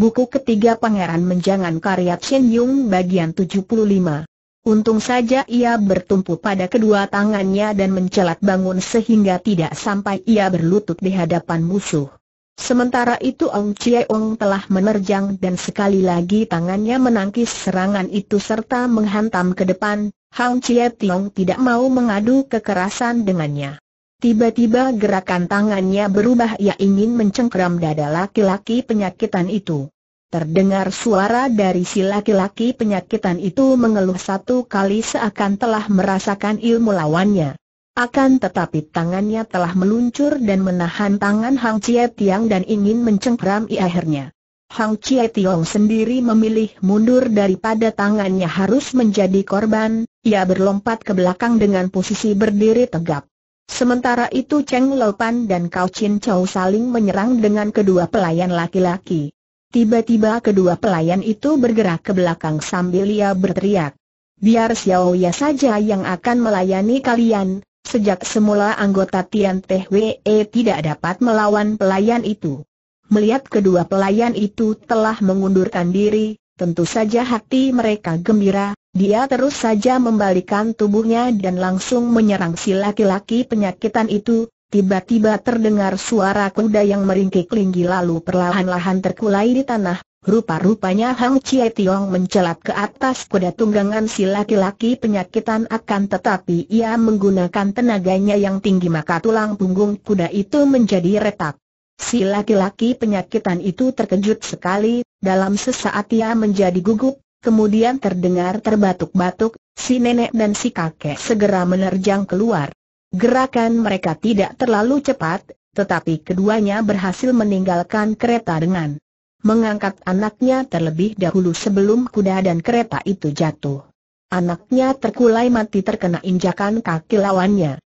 Buku ketiga Pangeran Menjangan karya Chen Yung bagian 75. Untung saja ia bertumpu pada kedua tangannya dan mencelat bangun sehingga tidak sampai ia berlutut di hadapan musuh. Sementara itu Ong Ong telah menerjang dan sekali lagi tangannya menangkis serangan itu serta menghantam ke depan, Hang Chie Tiong tidak mau mengadu kekerasan dengannya. Tiba-tiba gerakan tangannya berubah ia ingin mencengkram dada laki-laki penyakitan itu. Terdengar suara dari si laki-laki penyakitan itu mengeluh satu kali seakan telah merasakan ilmu lawannya. Akan tetapi tangannya telah meluncur dan menahan tangan Hang Chie Tiong dan ingin mencengkram Ia akhirnya. Hang Chie Tiong sendiri memilih mundur daripada tangannya harus menjadi korban, ia berlompat ke belakang dengan posisi berdiri tegap. Sementara itu Cheng Lopan dan Kau Chin Chow saling menyerang dengan kedua pelayan laki-laki. Tiba-tiba kedua pelayan itu bergerak ke belakang sambil ia berteriak. Biar Xiao Ya saja yang akan melayani kalian, sejak semula anggota Tian Teh We tidak dapat melawan pelayan itu. Melihat kedua pelayan itu telah mengundurkan diri, tentu saja hati mereka gembira, dia terus saja membalikan tubuhnya dan langsung menyerang si laki-laki penyakitan itu, tiba-tiba terdengar suara kuda yang meringkik-linggi lalu perlahan-lahan terkulai di tanah, Rupa-rupanya Hang Chie Tiong mencelat ke atas kuda tunggangan si laki-laki penyakitan akan tetapi ia menggunakan tenaganya yang tinggi maka tulang punggung kuda itu menjadi retak. Si laki-laki penyakitan itu terkejut sekali, dalam sesaat ia menjadi gugup, kemudian terdengar terbatuk-batuk, si nenek dan si kakek segera menerjang keluar. Gerakan mereka tidak terlalu cepat, tetapi keduanya berhasil meninggalkan kereta dengan mengangkat anaknya terlebih dahulu sebelum kuda dan kereta itu jatuh. Anaknya terkulai mati terkena injakan kaki lawannya.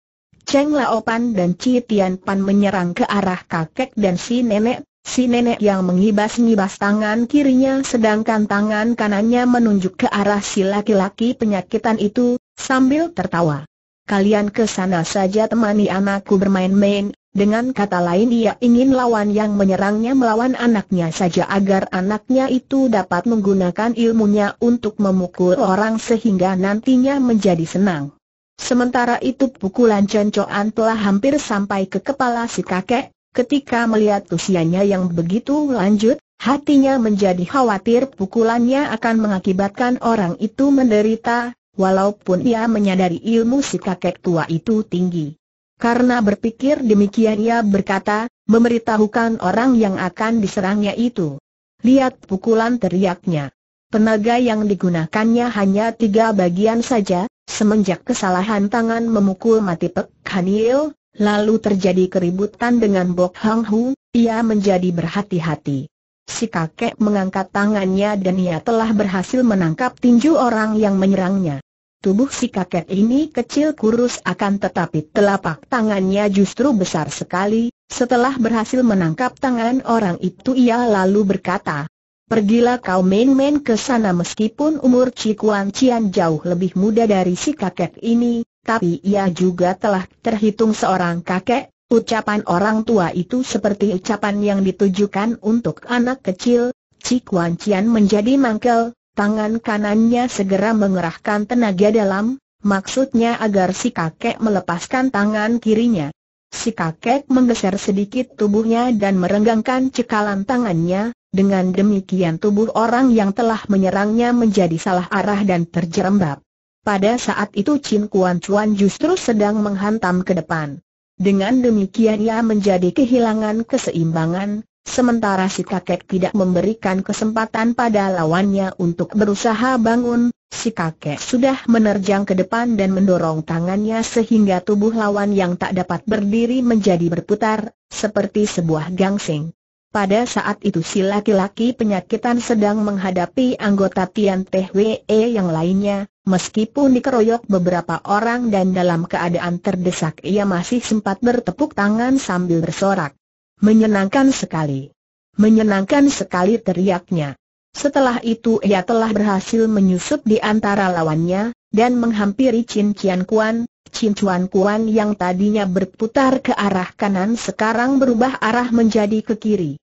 Cheng Laopan dan Ci Pan menyerang ke arah kakek dan si nenek, Si nenek yang mengibas-ngibas tangan kirinya sedangkan tangan kanannya menunjuk ke arah si laki-laki penyakitan itu, sambil tertawa. Kalian ke sana saja temani anakku bermain-main, dengan kata lain ia ingin lawan yang menyerangnya melawan anaknya saja agar anaknya itu dapat menggunakan ilmunya untuk memukul orang sehingga nantinya menjadi senang. Sementara itu pukulan cencoan telah hampir sampai ke kepala si kakek, Ketika melihat usianya yang begitu lanjut, hatinya menjadi khawatir pukulannya akan mengakibatkan orang itu menderita, walaupun ia menyadari ilmu si kakek tua itu tinggi. Karena berpikir demikian ia berkata, memberitahukan orang yang akan diserangnya itu. Lihat pukulan teriaknya. Tenaga yang digunakannya hanya tiga bagian saja, semenjak kesalahan tangan memukul mati Pek Hanil, Lalu terjadi keributan dengan Bok Hang Hu, ia menjadi berhati-hati. Si kakek mengangkat tangannya dan ia telah berhasil menangkap tinju orang yang menyerangnya. Tubuh si kakek ini kecil kurus akan tetapi telapak tangannya justru besar sekali, setelah berhasil menangkap tangan orang itu ia lalu berkata, Pergilah kau main-main ke sana meskipun umur Cikuan Cian jauh lebih muda dari si kakek ini, tapi ia juga telah terhitung seorang kakek, ucapan orang tua itu seperti ucapan yang ditujukan untuk anak kecil, Cik Wan Cian menjadi mangkel, tangan kanannya segera mengerahkan tenaga dalam, maksudnya agar si kakek melepaskan tangan kirinya. Si kakek menggeser sedikit tubuhnya dan merenggangkan cekalan tangannya, dengan demikian tubuh orang yang telah menyerangnya menjadi salah arah dan terjerembab. Pada saat itu Chin Kuan Chuan justru sedang menghantam ke depan. Dengan demikian ia menjadi kehilangan keseimbangan, sementara si kakek tidak memberikan kesempatan pada lawannya untuk berusaha bangun, si kakek sudah menerjang ke depan dan mendorong tangannya sehingga tubuh lawan yang tak dapat berdiri menjadi berputar, seperti sebuah gangsing. Pada saat itu si laki-laki penyakitan sedang menghadapi anggota Tian Teh Wee yang lainnya, meskipun dikeroyok beberapa orang dan dalam keadaan terdesak ia masih sempat bertepuk tangan sambil bersorak. Menyenangkan sekali. Menyenangkan sekali teriaknya. Setelah itu ia telah berhasil menyusup di antara lawannya, dan menghampiri Chin Cian Kuan, Chin Chuan Kuan yang tadinya berputar ke arah kanan sekarang berubah arah menjadi ke kiri.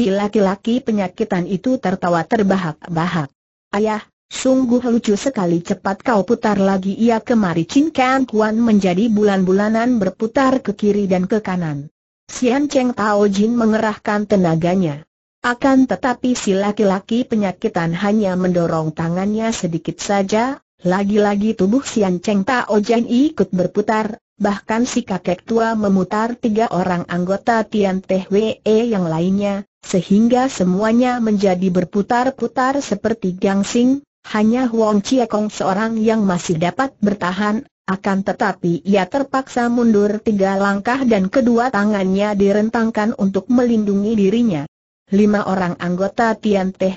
Si laki-laki penyakitan itu tertawa terbahak-bahak. Ayah, sungguh lucu sekali cepat kau putar lagi ia kemari Chin Kang Kuan menjadi bulan-bulanan berputar ke kiri dan ke kanan. Sian Cheng Tao Jin mengerahkan tenaganya. Akan tetapi si laki-laki penyakitan hanya mendorong tangannya sedikit saja, lagi-lagi tubuh Sian Cheng Tao Jin ikut berputar, bahkan si kakek tua memutar tiga orang anggota Tian Teh Wee yang lainnya, sehingga semuanya menjadi berputar-putar seperti gangsing, hanya Huang Chiekong seorang yang masih dapat bertahan, akan tetapi ia terpaksa mundur tiga langkah dan kedua tangannya direntangkan untuk melindungi dirinya. Lima orang anggota Tian Teh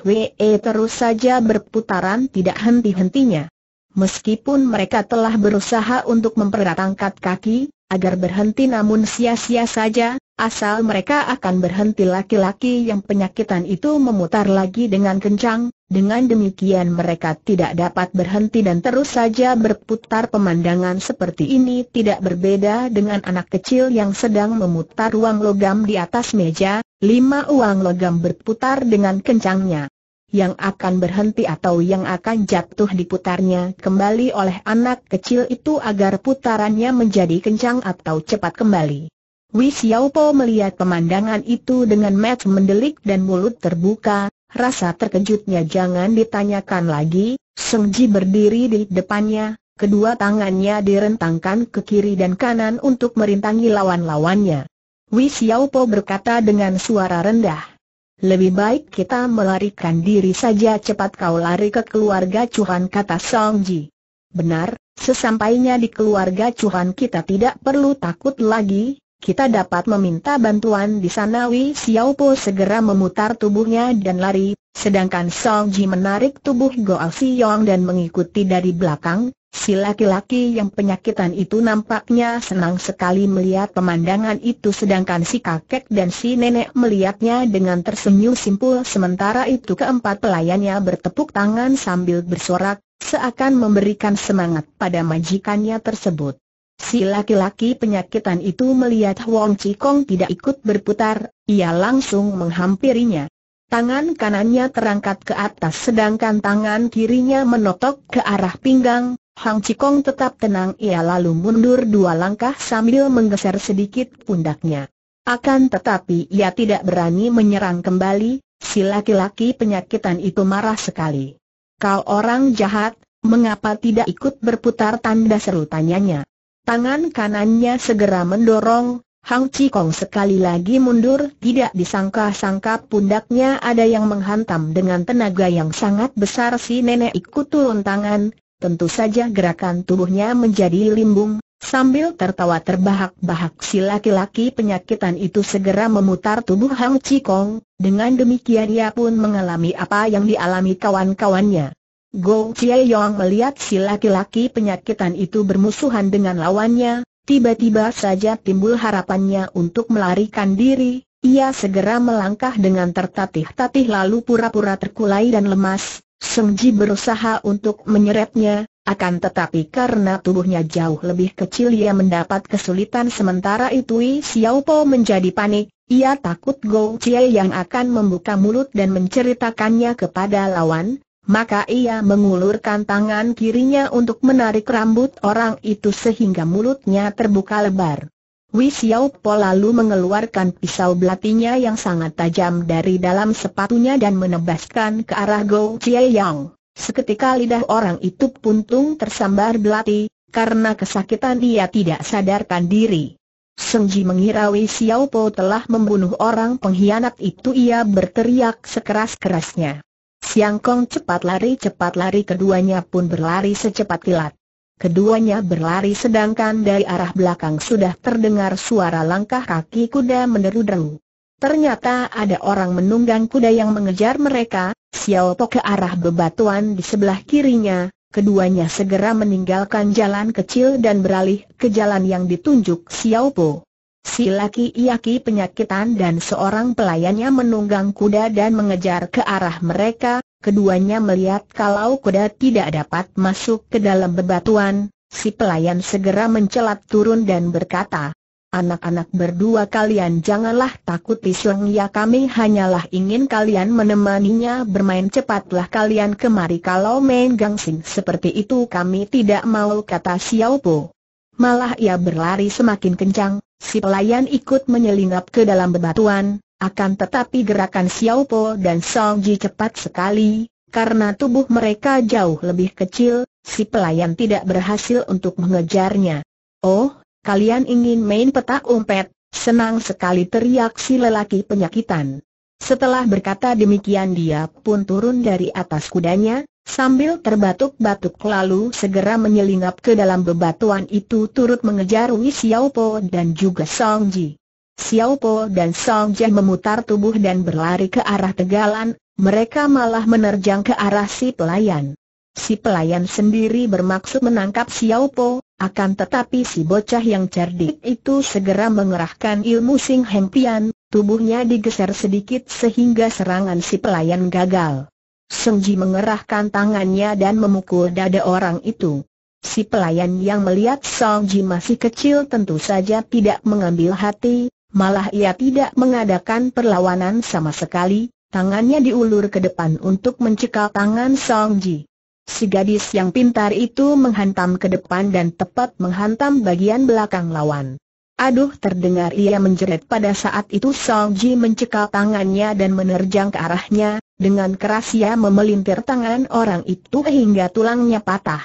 terus saja berputaran tidak henti-hentinya. Meskipun mereka telah berusaha untuk memperatangkat kaki, agar berhenti namun sia-sia saja, Asal mereka akan berhenti laki-laki yang penyakitan itu memutar lagi dengan kencang, dengan demikian mereka tidak dapat berhenti dan terus saja berputar pemandangan seperti ini tidak berbeda dengan anak kecil yang sedang memutar uang logam di atas meja, lima uang logam berputar dengan kencangnya. Yang akan berhenti atau yang akan jatuh diputarnya kembali oleh anak kecil itu agar putarannya menjadi kencang atau cepat kembali. Wei Xiaopo melihat pemandangan itu dengan mata mendelik dan mulut terbuka, rasa terkejutnya jangan ditanyakan lagi, Song Ji berdiri di depannya, kedua tangannya direntangkan ke kiri dan kanan untuk merintangi lawan-lawannya. Wei Xiaopo berkata dengan suara rendah, lebih baik kita melarikan diri saja cepat kau lari ke keluarga Cuhan kata Song Ji. Benar, sesampainya di keluarga Cuhan kita tidak perlu takut lagi, kita dapat meminta bantuan di sana Wei Xiaopo segera memutar tubuhnya dan lari, sedangkan Song Ji menarik tubuh Goa Yong dan mengikuti dari belakang, si laki-laki yang penyakitan itu nampaknya senang sekali melihat pemandangan itu sedangkan si kakek dan si nenek melihatnya dengan tersenyum simpul sementara itu keempat pelayannya bertepuk tangan sambil bersorak, seakan memberikan semangat pada majikannya tersebut si laki-laki penyakitan itu melihat Wong Chikong tidak ikut berputar, ia langsung menghampirinya. Tangan kanannya terangkat ke atas sedangkan tangan kirinya menotok ke arah pinggang, Hang Chikong tetap tenang ia lalu mundur dua langkah sambil menggeser sedikit pundaknya. Akan tetapi ia tidak berani menyerang kembali, si laki-laki penyakitan itu marah sekali. Kau orang jahat, mengapa tidak ikut berputar tanda seru tanyanya. Tangan kanannya segera mendorong, Hang Chikong sekali lagi mundur, tidak disangka-sangka pundaknya ada yang menghantam dengan tenaga yang sangat besar si nenek ikut turun tangan, tentu saja gerakan tubuhnya menjadi limbung, sambil tertawa terbahak-bahak si laki-laki penyakitan itu segera memutar tubuh Hang Chikong, dengan demikian ia pun mengalami apa yang dialami kawan-kawannya. Go Chie Yong melihat si laki-laki penyakitan itu bermusuhan dengan lawannya, tiba-tiba saja timbul harapannya untuk melarikan diri, ia segera melangkah dengan tertatih-tatih lalu pura-pura terkulai dan lemas, Seng Ji berusaha untuk menyeretnya, akan tetapi karena tubuhnya jauh lebih kecil ia mendapat kesulitan sementara itu Xiao Po menjadi panik, ia takut Go Chie yang akan membuka mulut dan menceritakannya kepada lawan, maka ia mengulurkan tangan kirinya untuk menarik rambut orang itu sehingga mulutnya terbuka lebar. Wei Xiaopo lalu mengeluarkan pisau belatinya yang sangat tajam dari dalam sepatunya dan menebaskan ke arah Gou Chie Yang. Seketika lidah orang itu puntung tersambar belati, karena kesakitan ia tidak sadarkan diri. Sengji mengira Wei Xiaopo telah membunuh orang pengkhianat itu ia berteriak sekeras-kerasnya. Siang Kong cepat lari cepat lari keduanya pun berlari secepat kilat. Keduanya berlari sedangkan dari arah belakang sudah terdengar suara langkah kaki kuda meneru deru Ternyata ada orang menunggang kuda yang mengejar mereka, Xiao Po ke arah bebatuan di sebelah kirinya, keduanya segera meninggalkan jalan kecil dan beralih ke jalan yang ditunjuk Xiao Po. Si laki-laki penyakitan dan seorang pelayannya menunggang kuda dan mengejar ke arah mereka, keduanya melihat kalau kuda tidak dapat masuk ke dalam bebatuan, si pelayan segera mencelat turun dan berkata, Anak-anak berdua kalian janganlah takut pisung ya kami hanyalah ingin kalian menemaninya bermain cepatlah kalian kemari kalau main gangsing seperti itu kami tidak mau kata Xiao Po. Malah ia berlari semakin kencang, Si pelayan ikut menyelinap ke dalam bebatuan, akan tetapi gerakan Xiao Po dan Song Ji cepat sekali, karena tubuh mereka jauh lebih kecil, si pelayan tidak berhasil untuk mengejarnya. Oh, kalian ingin main petak umpet, senang sekali teriak si lelaki penyakitan. Setelah berkata demikian dia pun turun dari atas kudanya, Sambil terbatuk-batuk lalu segera menyelinap ke dalam bebatuan itu turut mengejar Wei Xiaopo dan juga Song Ji. Xiaopo dan Song Ji memutar tubuh dan berlari ke arah tegalan, mereka malah menerjang ke arah si pelayan. Si pelayan sendiri bermaksud menangkap Xiaopo, akan tetapi si bocah yang cerdik itu segera mengerahkan ilmu Sing pian, tubuhnya digeser sedikit sehingga serangan si pelayan gagal. Ji mengerahkan tangannya dan memukul dada orang itu. Si pelayan yang melihat Ji masih kecil tentu saja tidak mengambil hati, malah ia tidak mengadakan perlawanan sama sekali, tangannya diulur ke depan untuk mencekal tangan Ji. Si gadis yang pintar itu menghantam ke depan dan tepat menghantam bagian belakang lawan. Aduh terdengar ia menjerit pada saat itu Song Ji mencekal tangannya dan menerjang ke arahnya, dengan keras ia memelintir tangan orang itu hingga tulangnya patah.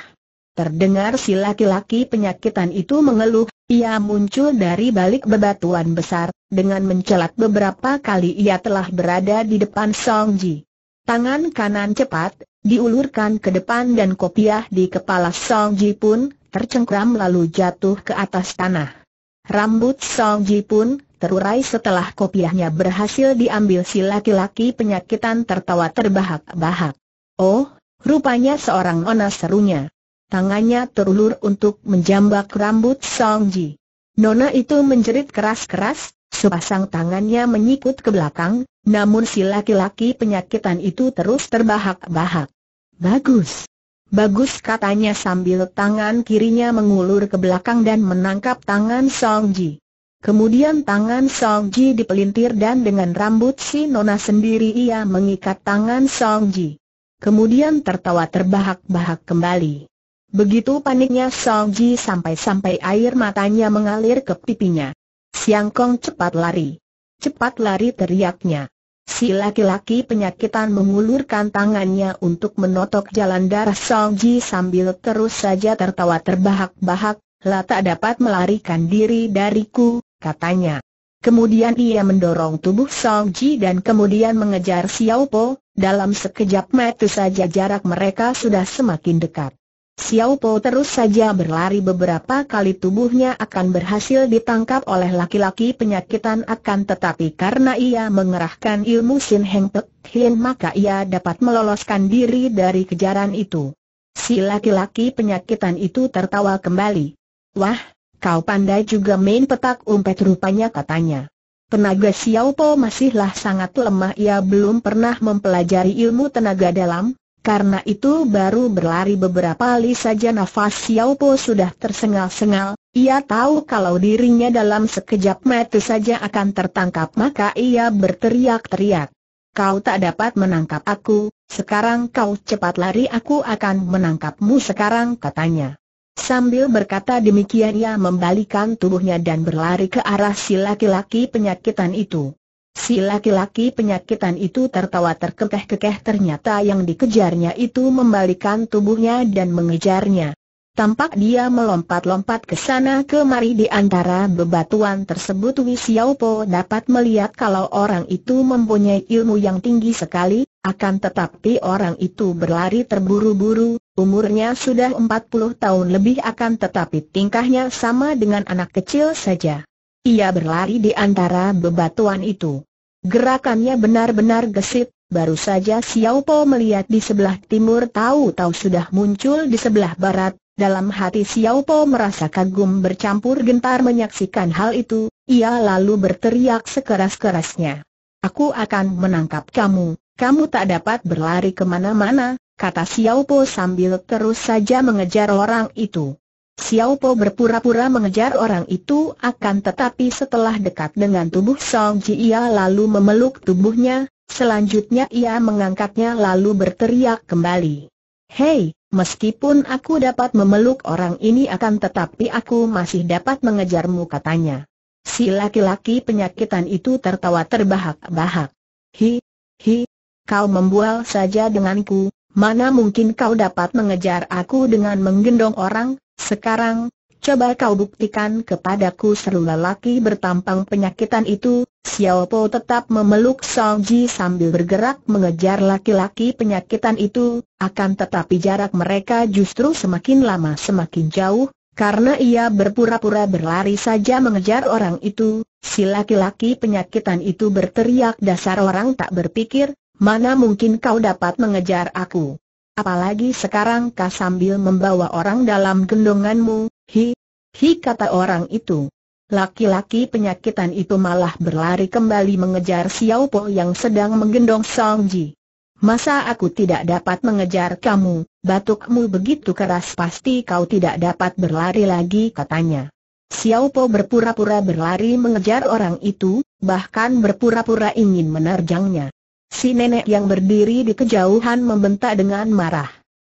Terdengar si laki-laki penyakitan itu mengeluh, ia muncul dari balik bebatuan besar, dengan mencelat beberapa kali ia telah berada di depan Song Ji. Tangan kanan cepat, diulurkan ke depan dan kopiah di kepala Song Ji pun tercengkram lalu jatuh ke atas tanah. Rambut Song Ji pun terurai setelah kopiahnya berhasil diambil si laki-laki penyakitan tertawa terbahak-bahak. Oh, rupanya seorang nona serunya. Tangannya terulur untuk menjambak rambut Song Ji. Nona itu menjerit keras-keras, sepasang tangannya menyikut ke belakang, namun si laki-laki penyakitan itu terus terbahak-bahak. Bagus, Bagus katanya sambil tangan kirinya mengulur ke belakang dan menangkap tangan Song Ji. Kemudian tangan Song Ji dipelintir dan dengan rambut si Nona sendiri ia mengikat tangan Song Ji. Kemudian tertawa terbahak-bahak kembali. Begitu paniknya Song Ji sampai-sampai air matanya mengalir ke pipinya. Siang Kong cepat lari. Cepat lari teriaknya. Si laki-laki penyakitan mengulurkan tangannya untuk menotok jalan darah Song Ji sambil terus saja tertawa terbahak-bahak, lah tak dapat melarikan diri dariku, katanya. Kemudian ia mendorong tubuh Song Ji dan kemudian mengejar Xiao Po, dalam sekejap mata saja jarak mereka sudah semakin dekat. Xiao Po terus saja berlari beberapa kali tubuhnya akan berhasil ditangkap oleh laki-laki penyakitan akan tetapi karena ia mengerahkan ilmu Sin Heng Pek Hien maka ia dapat meloloskan diri dari kejaran itu. Si laki-laki penyakitan itu tertawa kembali. Wah, kau pandai juga main petak umpet rupanya katanya. Tenaga Xiao Po masihlah sangat lemah ia belum pernah mempelajari ilmu tenaga dalam, karena itu baru berlari beberapa kali saja nafas Xiao Po sudah tersengal-sengal, ia tahu kalau dirinya dalam sekejap mata saja akan tertangkap maka ia berteriak-teriak. Kau tak dapat menangkap aku, sekarang kau cepat lari aku akan menangkapmu sekarang katanya. Sambil berkata demikian ia membalikan tubuhnya dan berlari ke arah si laki-laki penyakitan itu. Si laki-laki penyakitan itu tertawa terkekeh-kekeh ternyata yang dikejarnya itu membalikan tubuhnya dan mengejarnya. Tampak dia melompat-lompat ke sana kemari di antara bebatuan tersebut Wei Xiaopo dapat melihat kalau orang itu mempunyai ilmu yang tinggi sekali, akan tetapi orang itu berlari terburu-buru, umurnya sudah 40 tahun lebih akan tetapi tingkahnya sama dengan anak kecil saja. Ia berlari di antara bebatuan itu. Gerakannya benar-benar gesit, baru saja Xiao Po melihat di sebelah timur tahu-tahu sudah muncul di sebelah barat, dalam hati Xiao Po merasa kagum bercampur gentar menyaksikan hal itu, ia lalu berteriak sekeras-kerasnya. Aku akan menangkap kamu, kamu tak dapat berlari kemana-mana, kata Xiao Po sambil terus saja mengejar orang itu. Xiao Po berpura-pura mengejar orang itu akan tetapi setelah dekat dengan tubuh Song Ji ia lalu memeluk tubuhnya, selanjutnya ia mengangkatnya lalu berteriak kembali. Hei, meskipun aku dapat memeluk orang ini akan tetapi aku masih dapat mengejarmu katanya. Si laki-laki penyakitan itu tertawa terbahak-bahak. Hi, hi, kau membual saja denganku, mana mungkin kau dapat mengejar aku dengan menggendong orang, sekarang, coba kau buktikan kepadaku seru lelaki bertampang penyakitan itu, Xiao Po tetap memeluk Song Ji sambil bergerak mengejar laki-laki penyakitan itu, akan tetapi jarak mereka justru semakin lama semakin jauh, karena ia berpura-pura berlari saja mengejar orang itu, si laki-laki penyakitan itu berteriak dasar orang tak berpikir, mana mungkin kau dapat mengejar aku apalagi sekarang kau sambil membawa orang dalam gendonganmu, hi, hi kata orang itu. Laki-laki penyakitan itu malah berlari kembali mengejar Xiao Po yang sedang menggendong Song Ji. Masa aku tidak dapat mengejar kamu, batukmu begitu keras pasti kau tidak dapat berlari lagi katanya. Xiao Po berpura-pura berlari mengejar orang itu, bahkan berpura-pura ingin menerjangnya. Si nenek yang berdiri di kejauhan membentak dengan marah.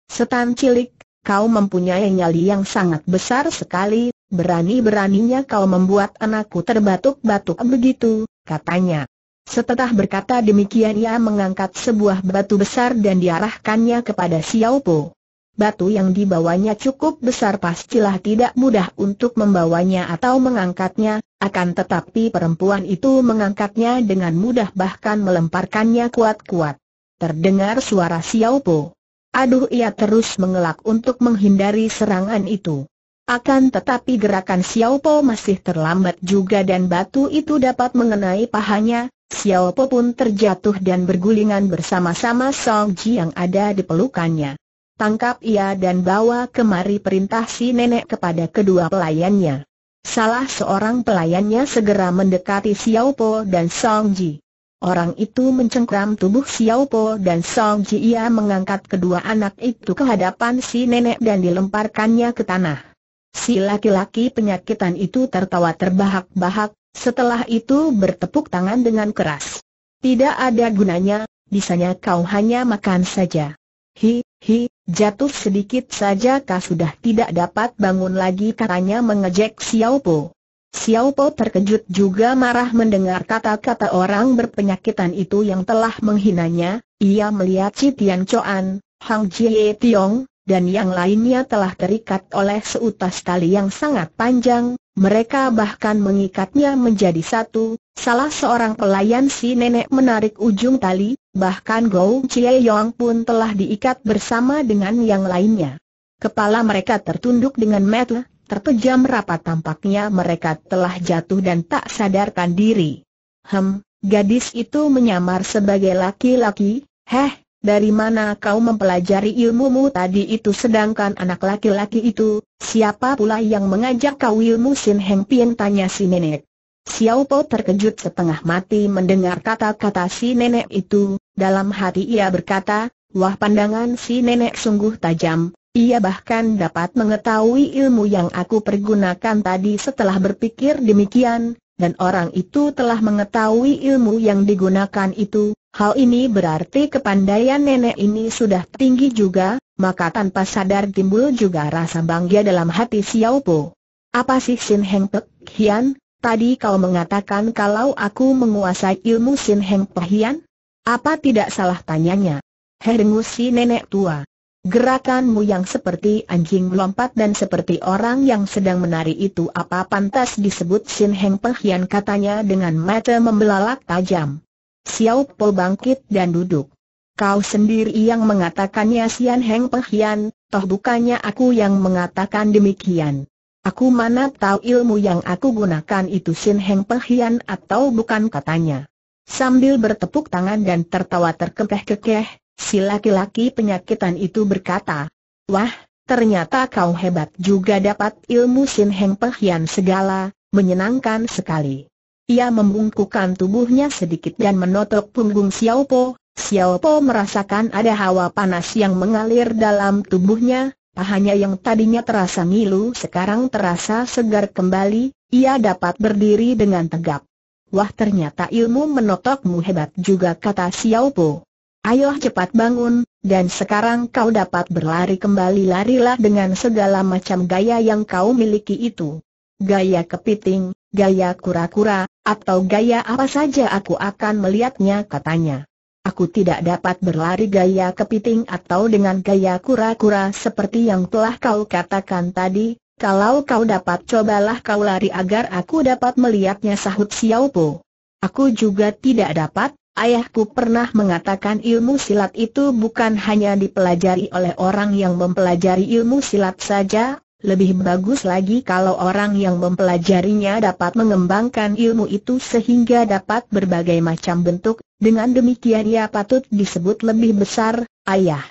Setan cilik, kau mempunyai nyali yang sangat besar sekali, berani-beraninya kau membuat anakku terbatuk-batuk begitu, katanya. Setelah berkata demikian ia mengangkat sebuah batu besar dan diarahkannya kepada Xiao Po. Batu yang dibawanya cukup besar pastilah tidak mudah untuk membawanya atau mengangkatnya, akan tetapi perempuan itu mengangkatnya dengan mudah bahkan melemparkannya kuat-kuat. Terdengar suara Xiao Po. Aduh ia terus mengelak untuk menghindari serangan itu. Akan tetapi gerakan Xiao Po masih terlambat juga dan batu itu dapat mengenai pahanya, Xiao Po pun terjatuh dan bergulingan bersama-sama Song Ji yang ada di pelukannya. Tangkap ia dan bawa kemari perintah si nenek kepada kedua pelayannya. Salah seorang pelayannya segera mendekati Xiao Po dan Song Ji. Orang itu mencengkram tubuh Xiao Po dan Song Ji ia mengangkat kedua anak itu ke hadapan si nenek dan dilemparkannya ke tanah. Si laki-laki penyakitan itu tertawa terbahak-bahak, setelah itu bertepuk tangan dengan keras. Tidak ada gunanya, bisanya kau hanya makan saja. Hi, Hi, jatuh sedikit saja kah sudah tidak dapat bangun lagi katanya mengejek Xiao Po. Xiao Po terkejut juga marah mendengar kata-kata orang berpenyakitan itu yang telah menghinanya, ia melihat si Tian Choan, Hang Jie Tiong, dan yang lainnya telah terikat oleh seutas tali yang sangat panjang, mereka bahkan mengikatnya menjadi satu, salah seorang pelayan si nenek menarik ujung tali, Bahkan Gou Chie Yong pun telah diikat bersama dengan yang lainnya. Kepala mereka tertunduk dengan metu, terpejam rapat tampaknya mereka telah jatuh dan tak sadarkan diri. Hem, gadis itu menyamar sebagai laki-laki, heh, dari mana kau mempelajari ilmumu tadi itu sedangkan anak laki-laki itu, siapa pula yang mengajak kau ilmu Sin Heng Pien tanya si nenek. Xiao Po terkejut setengah mati mendengar kata-kata si nenek itu, dalam hati ia berkata, wah pandangan si nenek sungguh tajam, ia bahkan dapat mengetahui ilmu yang aku pergunakan tadi setelah berpikir demikian, dan orang itu telah mengetahui ilmu yang digunakan itu, hal ini berarti kepandaian nenek ini sudah tinggi juga, maka tanpa sadar timbul juga rasa bangga dalam hati Xiao Po. Apa sih Sin Heng Pek Hian? Tadi kau mengatakan kalau aku menguasai ilmu Sin Heng Pek Hian? Apa tidak salah tanyanya? Herengus si nenek tua. Gerakanmu yang seperti anjing melompat dan seperti orang yang sedang menari itu apa pantas disebut Sin Heng Pehian katanya dengan mata membelalak tajam. Xiao Po bangkit dan duduk. Kau sendiri yang mengatakannya Sian Heng Pehian, toh bukannya aku yang mengatakan demikian. Aku mana tahu ilmu yang aku gunakan itu Sin Heng Pehian atau bukan katanya. Sambil bertepuk tangan dan tertawa terkekeh-kekeh, si laki-laki penyakitan itu berkata, Wah, ternyata kau hebat juga dapat ilmu Sin Heng Pehian segala, menyenangkan sekali. Ia membungkukkan tubuhnya sedikit dan menotok punggung Xiao Po. Xiao Po merasakan ada hawa panas yang mengalir dalam tubuhnya, pahanya yang tadinya terasa ngilu sekarang terasa segar kembali, ia dapat berdiri dengan tegap. Wah ternyata ilmu menotokmu hebat juga kata Xiao Po. Ayo cepat bangun, dan sekarang kau dapat berlari kembali larilah dengan segala macam gaya yang kau miliki itu. Gaya kepiting, gaya kura-kura, atau gaya apa saja aku akan melihatnya katanya. Aku tidak dapat berlari gaya kepiting atau dengan gaya kura-kura seperti yang telah kau katakan tadi, kalau kau dapat cobalah kau lari agar aku dapat melihatnya sahut Xiao Po. Aku juga tidak dapat, ayahku pernah mengatakan ilmu silat itu bukan hanya dipelajari oleh orang yang mempelajari ilmu silat saja, lebih bagus lagi kalau orang yang mempelajarinya dapat mengembangkan ilmu itu sehingga dapat berbagai macam bentuk, dengan demikian ia patut disebut lebih besar, ayah.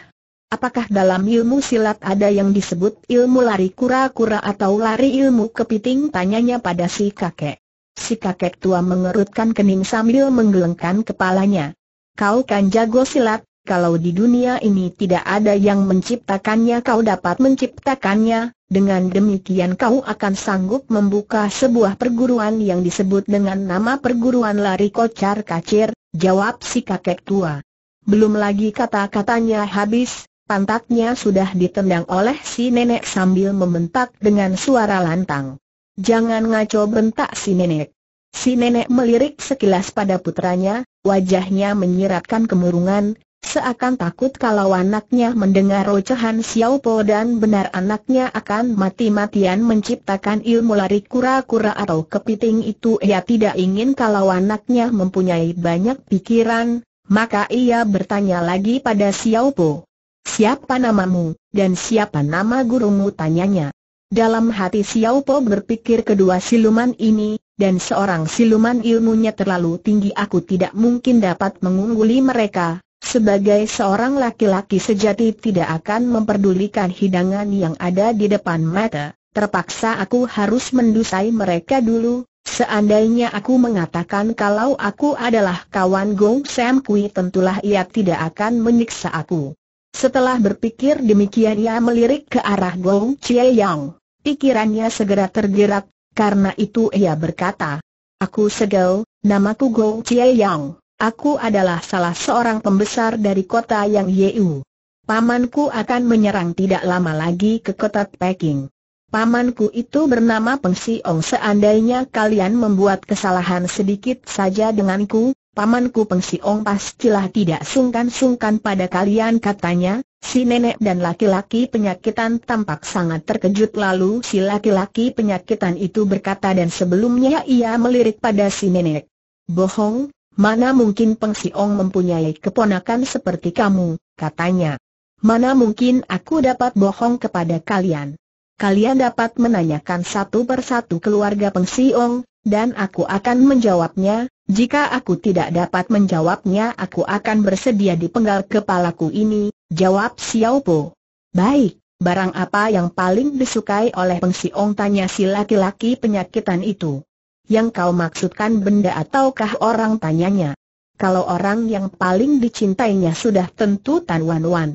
Apakah dalam ilmu silat ada yang disebut ilmu lari kura-kura atau lari ilmu kepiting? Tanyanya pada si kakek. Si kakek tua mengerutkan kening sambil menggelengkan kepalanya. Kau kan jago silat, kalau di dunia ini tidak ada yang menciptakannya kau dapat menciptakannya, dengan demikian kau akan sanggup membuka sebuah perguruan yang disebut dengan nama perguruan lari kocar kacir, jawab si kakek tua. Belum lagi kata-katanya habis, pantatnya sudah ditendang oleh si nenek sambil membentak dengan suara lantang. Jangan ngaco bentak si nenek. Si nenek melirik sekilas pada putranya, wajahnya menyiratkan kemurungan, seakan takut kalau anaknya mendengar Xiao Po dan benar anaknya akan mati-matian menciptakan ilmu lari kura-kura atau kepiting itu ia tidak ingin kalau anaknya mempunyai banyak pikiran, maka ia bertanya lagi pada Xiao Po. Siapa namamu, dan siapa nama gurumu tanyanya. Dalam hati Xiao Po berpikir kedua siluman ini, dan seorang siluman ilmunya terlalu tinggi aku tidak mungkin dapat mengungguli mereka. Sebagai seorang laki-laki sejati tidak akan memperdulikan hidangan yang ada di depan mata, terpaksa aku harus mendusai mereka dulu. Seandainya aku mengatakan kalau aku adalah kawan Gong Sam Kui tentulah ia tidak akan menyiksa aku. Setelah berpikir demikian ia melirik ke arah Gong Chie Yang. Pikirannya segera tergerak, karena itu ia berkata, Aku Segel, namaku Gong Chie Yang. Aku adalah salah seorang pembesar dari kota yang Yeu. Pamanku akan menyerang tidak lama lagi ke kota Peking. Pamanku itu bernama Peng Siong. Seandainya kalian membuat kesalahan sedikit saja denganku, Pamanku Peng Siong pastilah tidak sungkan-sungkan pada kalian katanya, si nenek dan laki-laki penyakitan tampak sangat terkejut lalu si laki-laki penyakitan itu berkata dan sebelumnya ia melirik pada si nenek. Bohong, mana mungkin Peng Siong mempunyai keponakan seperti kamu, katanya. Mana mungkin aku dapat bohong kepada kalian. Kalian dapat menanyakan satu persatu keluarga Peng Siong, dan aku akan menjawabnya, jika aku tidak dapat menjawabnya aku akan bersedia dipenggal kepalaku ini, jawab Xiao Po. Baik, barang apa yang paling disukai oleh Peng Siong tanya si laki-laki penyakitan itu. Yang kau maksudkan benda ataukah orang tanyanya? Kalau orang yang paling dicintainya sudah tentu Tan Wan Wan.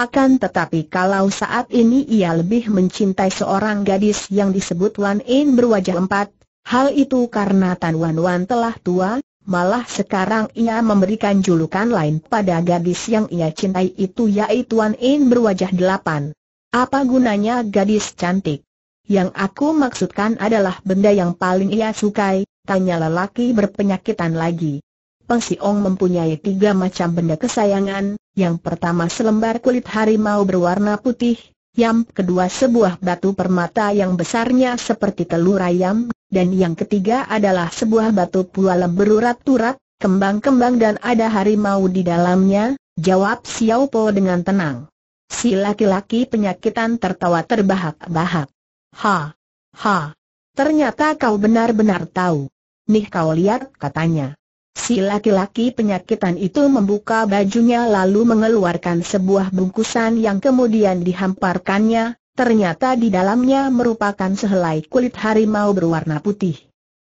Akan tetapi kalau saat ini ia lebih mencintai seorang gadis yang disebut Wan In berwajah empat, Hal itu karena Tan Wan Wan telah tua, malah sekarang ia memberikan julukan lain pada gadis yang ia cintai itu yaitu Wan In berwajah delapan. Apa gunanya gadis cantik? Yang aku maksudkan adalah benda yang paling ia sukai, tanya lelaki berpenyakitan lagi. Peng Siong mempunyai tiga macam benda kesayangan, yang pertama selembar kulit harimau berwarna putih, yang kedua sebuah batu permata yang besarnya seperti telur ayam, dan yang ketiga adalah sebuah batu pula berurat-urat, kembang-kembang dan ada harimau di dalamnya, jawab Xiao Po dengan tenang. Si laki-laki penyakitan tertawa terbahak-bahak. Ha! Ha! Ternyata kau benar-benar tahu. Nih kau lihat katanya. Si laki-laki penyakitan itu membuka bajunya lalu mengeluarkan sebuah bungkusan yang kemudian dihamparkannya, Ternyata di dalamnya merupakan sehelai kulit harimau berwarna putih.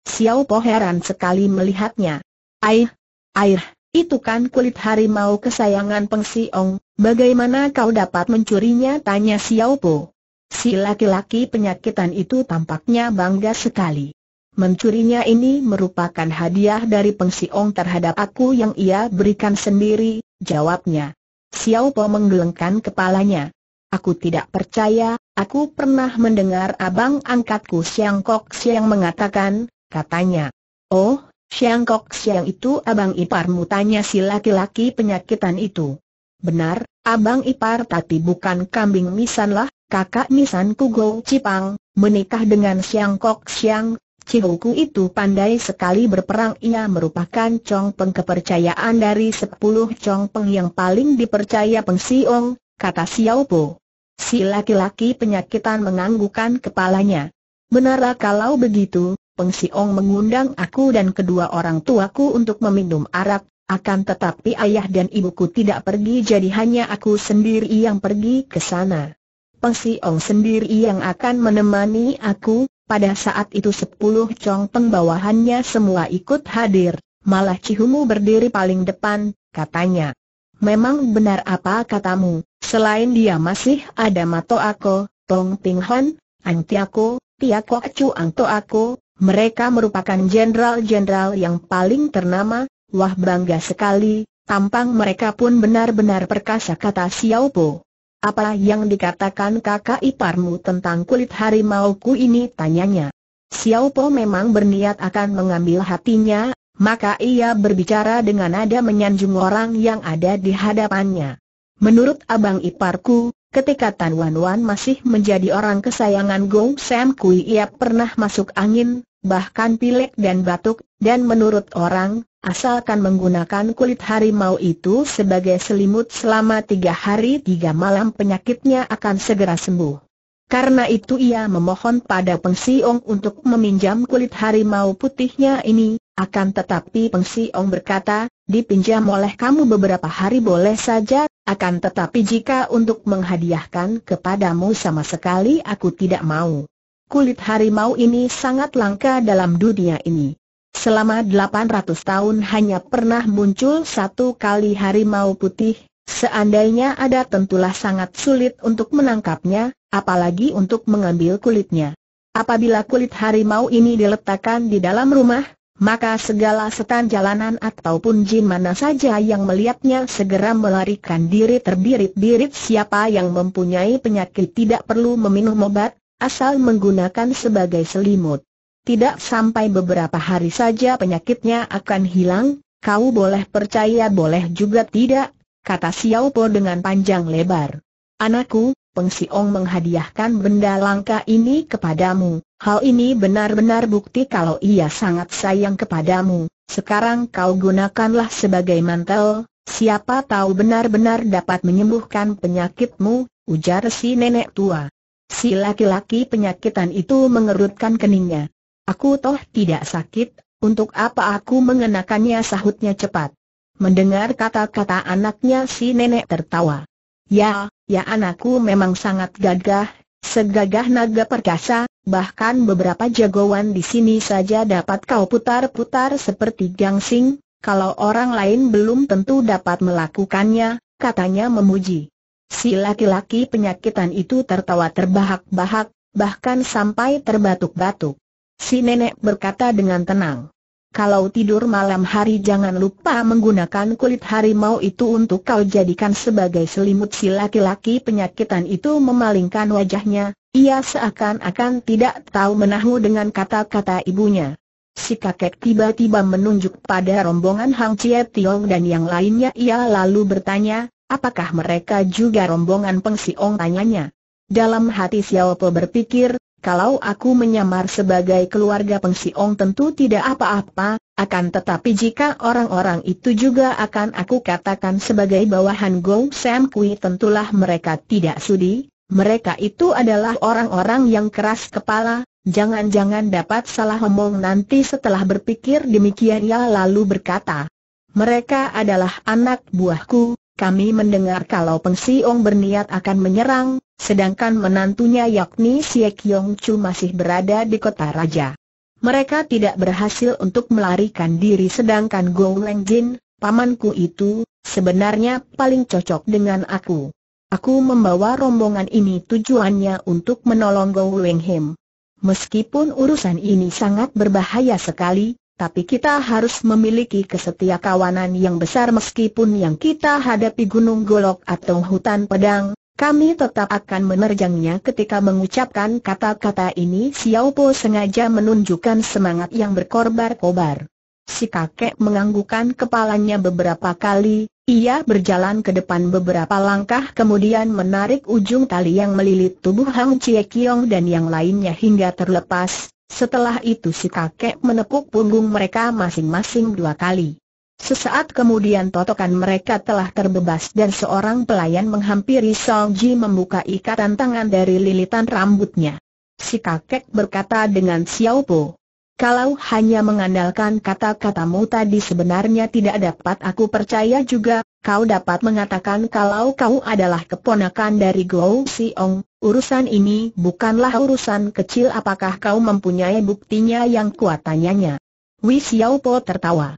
Xiao Po heran sekali melihatnya. Air, air, itu kan kulit harimau kesayangan Peng Siong, bagaimana kau dapat mencurinya? Tanya Xiao Po. Si laki-laki penyakitan itu tampaknya bangga sekali. Mencurinya ini merupakan hadiah dari Peng Siong terhadap aku yang ia berikan sendiri, jawabnya. Xiao Po menggelengkan kepalanya. Aku tidak percaya, aku pernah mendengar abang angkatku Siang Kok Siang mengatakan, katanya. Oh, Siang Kok Siang itu abang iparmu tanya si laki-laki penyakitan itu. Benar, abang ipar tapi bukan kambing misan lah, kakak misanku Go Cipang, menikah dengan Siang Kok Siang, Cihuku itu pandai sekali berperang ia merupakan peng kepercayaan dari sepuluh cong peng yang paling dipercaya Peng Siong, kata Xiao Po. Si laki-laki penyakitan menganggukkan kepalanya. Benarlah kalau begitu, Peng Siong mengundang aku dan kedua orang tuaku untuk meminum arak, akan tetapi ayah dan ibuku tidak pergi jadi hanya aku sendiri yang pergi ke sana. Peng Siong sendiri yang akan menemani aku, pada saat itu sepuluh cong pembawahannya semua ikut hadir, malah Cihumu berdiri paling depan, katanya. Memang benar apa katamu, Selain dia masih ada Mato Ako, Tong Ting Hon, Ang Tiako, Tiako Acu Ang To Ako, mereka merupakan jenderal-jenderal yang paling ternama, wah bangga sekali, tampang mereka pun benar-benar perkasa kata Xiao Po. Apa yang dikatakan kakak iparmu tentang kulit harimau ku ini tanyanya. Xiao Po memang berniat akan mengambil hatinya, maka ia berbicara dengan nada menyanjung orang yang ada di hadapannya. Menurut abang iparku, ketika Tan Wan Wan masih menjadi orang kesayangan Gong Sam Kui ia pernah masuk angin, bahkan pilek dan batuk, dan menurut orang, asalkan menggunakan kulit harimau itu sebagai selimut selama tiga hari tiga malam penyakitnya akan segera sembuh. Karena itu ia memohon pada Peng Siong untuk meminjam kulit harimau putihnya ini, akan tetapi Peng Siong berkata, dipinjam oleh kamu beberapa hari boleh saja akan tetapi jika untuk menghadiahkan kepadamu sama sekali aku tidak mau. Kulit harimau ini sangat langka dalam dunia ini. Selama 800 tahun hanya pernah muncul satu kali harimau putih, seandainya ada tentulah sangat sulit untuk menangkapnya, apalagi untuk mengambil kulitnya. Apabila kulit harimau ini diletakkan di dalam rumah, maka segala setan jalanan ataupun jin mana saja yang melihatnya segera melarikan diri terbirit-birit siapa yang mempunyai penyakit tidak perlu meminum obat, asal menggunakan sebagai selimut. Tidak sampai beberapa hari saja penyakitnya akan hilang, kau boleh percaya boleh juga tidak, kata Xiao Po dengan panjang lebar. Anakku, Peng Siong menghadiahkan benda langka ini kepadamu, Hal ini benar-benar bukti kalau ia sangat sayang kepadamu. Sekarang kau gunakanlah sebagai mantel, siapa tahu benar-benar dapat menyembuhkan penyakitmu, ujar si nenek tua. Si laki-laki penyakitan itu mengerutkan keningnya. Aku toh tidak sakit, untuk apa aku mengenakannya sahutnya cepat. Mendengar kata-kata anaknya si nenek tertawa. Ya, ya anakku memang sangat gagah, Segagah naga perkasa, bahkan beberapa jagoan di sini saja dapat kau putar-putar seperti gangsing, kalau orang lain belum tentu dapat melakukannya, katanya memuji. Si laki-laki penyakitan itu tertawa terbahak-bahak, bahkan sampai terbatuk-batuk. Si nenek berkata dengan tenang. Kalau tidur malam hari jangan lupa menggunakan kulit harimau itu untuk kau jadikan sebagai selimut si laki-laki penyakitan itu memalingkan wajahnya, ia seakan-akan tidak tahu menahu dengan kata-kata ibunya. Si kakek tiba-tiba menunjuk pada rombongan Hang Chie Tiong dan yang lainnya ia lalu bertanya, apakah mereka juga rombongan Peng Siong tanyanya. Dalam hati Xiao Po berpikir, kalau aku menyamar sebagai keluarga Peng Siong tentu tidak apa-apa, akan tetapi jika orang-orang itu juga akan aku katakan sebagai bawahan Gong Sam Kui tentulah mereka tidak sudi, mereka itu adalah orang-orang yang keras kepala, jangan-jangan dapat salah omong nanti setelah berpikir demikian ya lalu berkata, mereka adalah anak buahku, kami mendengar kalau Peng Siong berniat akan menyerang, Sedangkan menantunya yakni siak Kiong Chu masih berada di kota raja. Mereka tidak berhasil untuk melarikan diri sedangkan Go Leng Jin, pamanku itu, sebenarnya paling cocok dengan aku. Aku membawa rombongan ini tujuannya untuk menolong Go Leng Him. Meskipun urusan ini sangat berbahaya sekali, tapi kita harus memiliki kesetia kawanan yang besar meskipun yang kita hadapi gunung golok atau hutan pedang, kami tetap akan menerjangnya ketika mengucapkan kata-kata ini Xiao Po sengaja menunjukkan semangat yang berkorbar-kobar. Si kakek menganggukkan kepalanya beberapa kali, ia berjalan ke depan beberapa langkah kemudian menarik ujung tali yang melilit tubuh Hang Chie Kiong dan yang lainnya hingga terlepas, setelah itu si kakek menepuk punggung mereka masing-masing dua kali. Sesaat kemudian totokan mereka telah terbebas dan seorang pelayan menghampiri Song Ji membuka ikatan tangan dari lilitan rambutnya. Si kakek berkata dengan Xiao Po. Kalau hanya mengandalkan kata-katamu tadi sebenarnya tidak dapat aku percaya juga, kau dapat mengatakan kalau kau adalah keponakan dari Guo Siong, urusan ini bukanlah urusan kecil apakah kau mempunyai buktinya yang kuat tanyanya. Wei Xiao Po tertawa.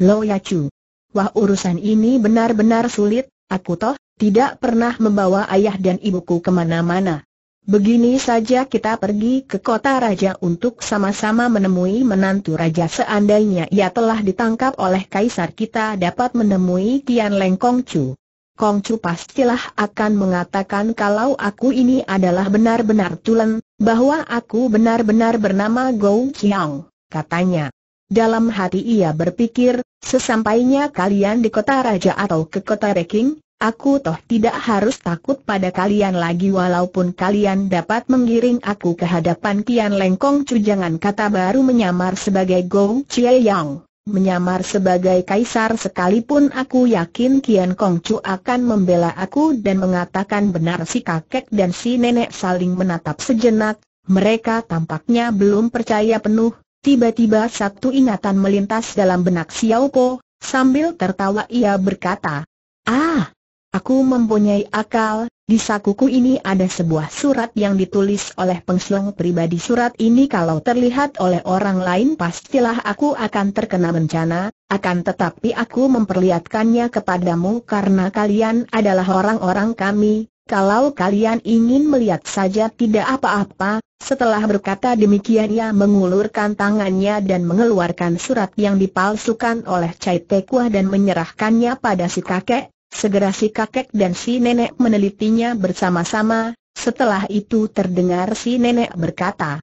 Lo Yacu. Wah urusan ini benar-benar sulit, aku toh, tidak pernah membawa ayah dan ibuku kemana-mana. Begini saja kita pergi ke kota raja untuk sama-sama menemui menantu raja seandainya ia telah ditangkap oleh kaisar kita dapat menemui Tian Leng Kongcu. Kongcu pastilah akan mengatakan kalau aku ini adalah benar-benar tulen, bahwa aku benar-benar bernama Gou Qiang, katanya. Dalam hati ia berpikir, Sesampainya kalian di kota raja atau ke kota Reking, aku toh tidak harus takut pada kalian lagi walaupun kalian dapat menggiring aku ke hadapan Kian Lengkong Chu jangan kata baru menyamar sebagai gong Cie Yang. Menyamar sebagai kaisar sekalipun aku yakin Kian Kong Chu akan membela aku dan mengatakan benar si kakek dan si nenek saling menatap sejenak, mereka tampaknya belum percaya penuh, Tiba-tiba satu ingatan melintas dalam benak Xiao Po, sambil tertawa ia berkata, Ah, aku mempunyai akal, di sakuku ini ada sebuah surat yang ditulis oleh pengsulung pribadi surat ini kalau terlihat oleh orang lain pastilah aku akan terkena bencana, akan tetapi aku memperlihatkannya kepadamu karena kalian adalah orang-orang kami, kalau kalian ingin melihat saja tidak apa-apa, setelah berkata demikian ia mengulurkan tangannya dan mengeluarkan surat yang dipalsukan oleh Cai Tekwa dan menyerahkannya pada si kakek, segera si kakek dan si nenek menelitinya bersama-sama, setelah itu terdengar si nenek berkata,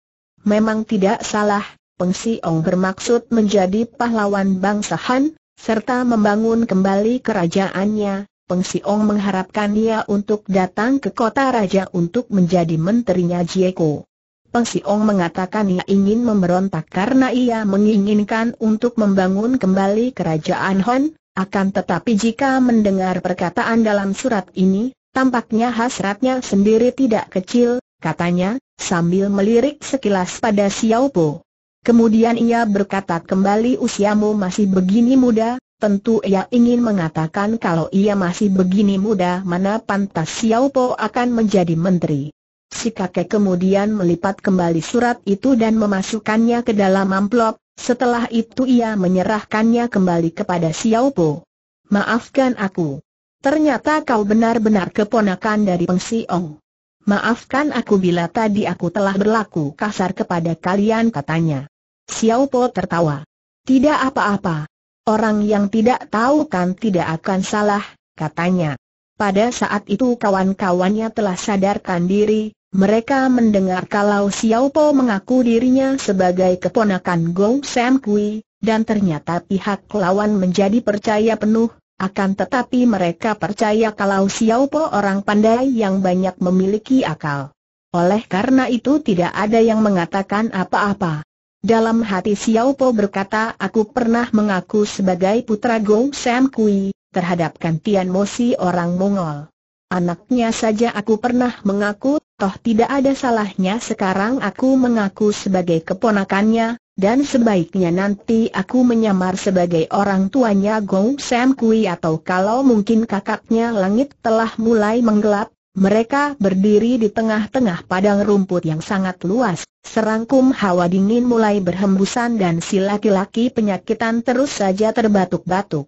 Memang tidak salah, Peng Si Ong bermaksud menjadi pahlawan bangsa Han, serta membangun kembali kerajaannya, Peng Si Ong mengharapkan dia untuk datang ke kota raja untuk menjadi menterinya Jieko. Peng Siong mengatakan ia ingin memberontak karena ia menginginkan untuk membangun kembali kerajaan Hon, akan tetapi jika mendengar perkataan dalam surat ini, tampaknya hasratnya sendiri tidak kecil, katanya, sambil melirik sekilas pada Xiao Po. Kemudian ia berkata kembali usiamu masih begini muda, tentu ia ingin mengatakan kalau ia masih begini muda mana pantas Xiao Po akan menjadi menteri. Si kakek kemudian melipat kembali surat itu dan memasukkannya ke dalam amplop, setelah itu ia menyerahkannya kembali kepada Xiao Po. Maafkan aku. Ternyata kau benar-benar keponakan dari Peng Siong. Maafkan aku bila tadi aku telah berlaku kasar kepada kalian katanya. Xiao Po tertawa. Tidak apa-apa. Orang yang tidak tahu kan tidak akan salah, katanya. Pada saat itu kawan-kawannya telah sadarkan diri, mereka mendengar kalau Xiao Po mengaku dirinya sebagai keponakan Gong Sam Kui, dan ternyata pihak lawan menjadi percaya penuh, akan tetapi mereka percaya kalau Xiao Po orang pandai yang banyak memiliki akal. Oleh karena itu tidak ada yang mengatakan apa-apa. Dalam hati Xiao Po berkata aku pernah mengaku sebagai putra Gong Sam Kui, terhadap Kantian Mosi orang Mongol. Anaknya saja aku pernah mengaku, toh tidak ada salahnya sekarang aku mengaku sebagai keponakannya, dan sebaiknya nanti aku menyamar sebagai orang tuanya Gong Sam Kui atau kalau mungkin kakaknya langit telah mulai menggelap, mereka berdiri di tengah-tengah padang rumput yang sangat luas, serangkum hawa dingin mulai berhembusan dan si laki-laki penyakitan terus saja terbatuk-batuk.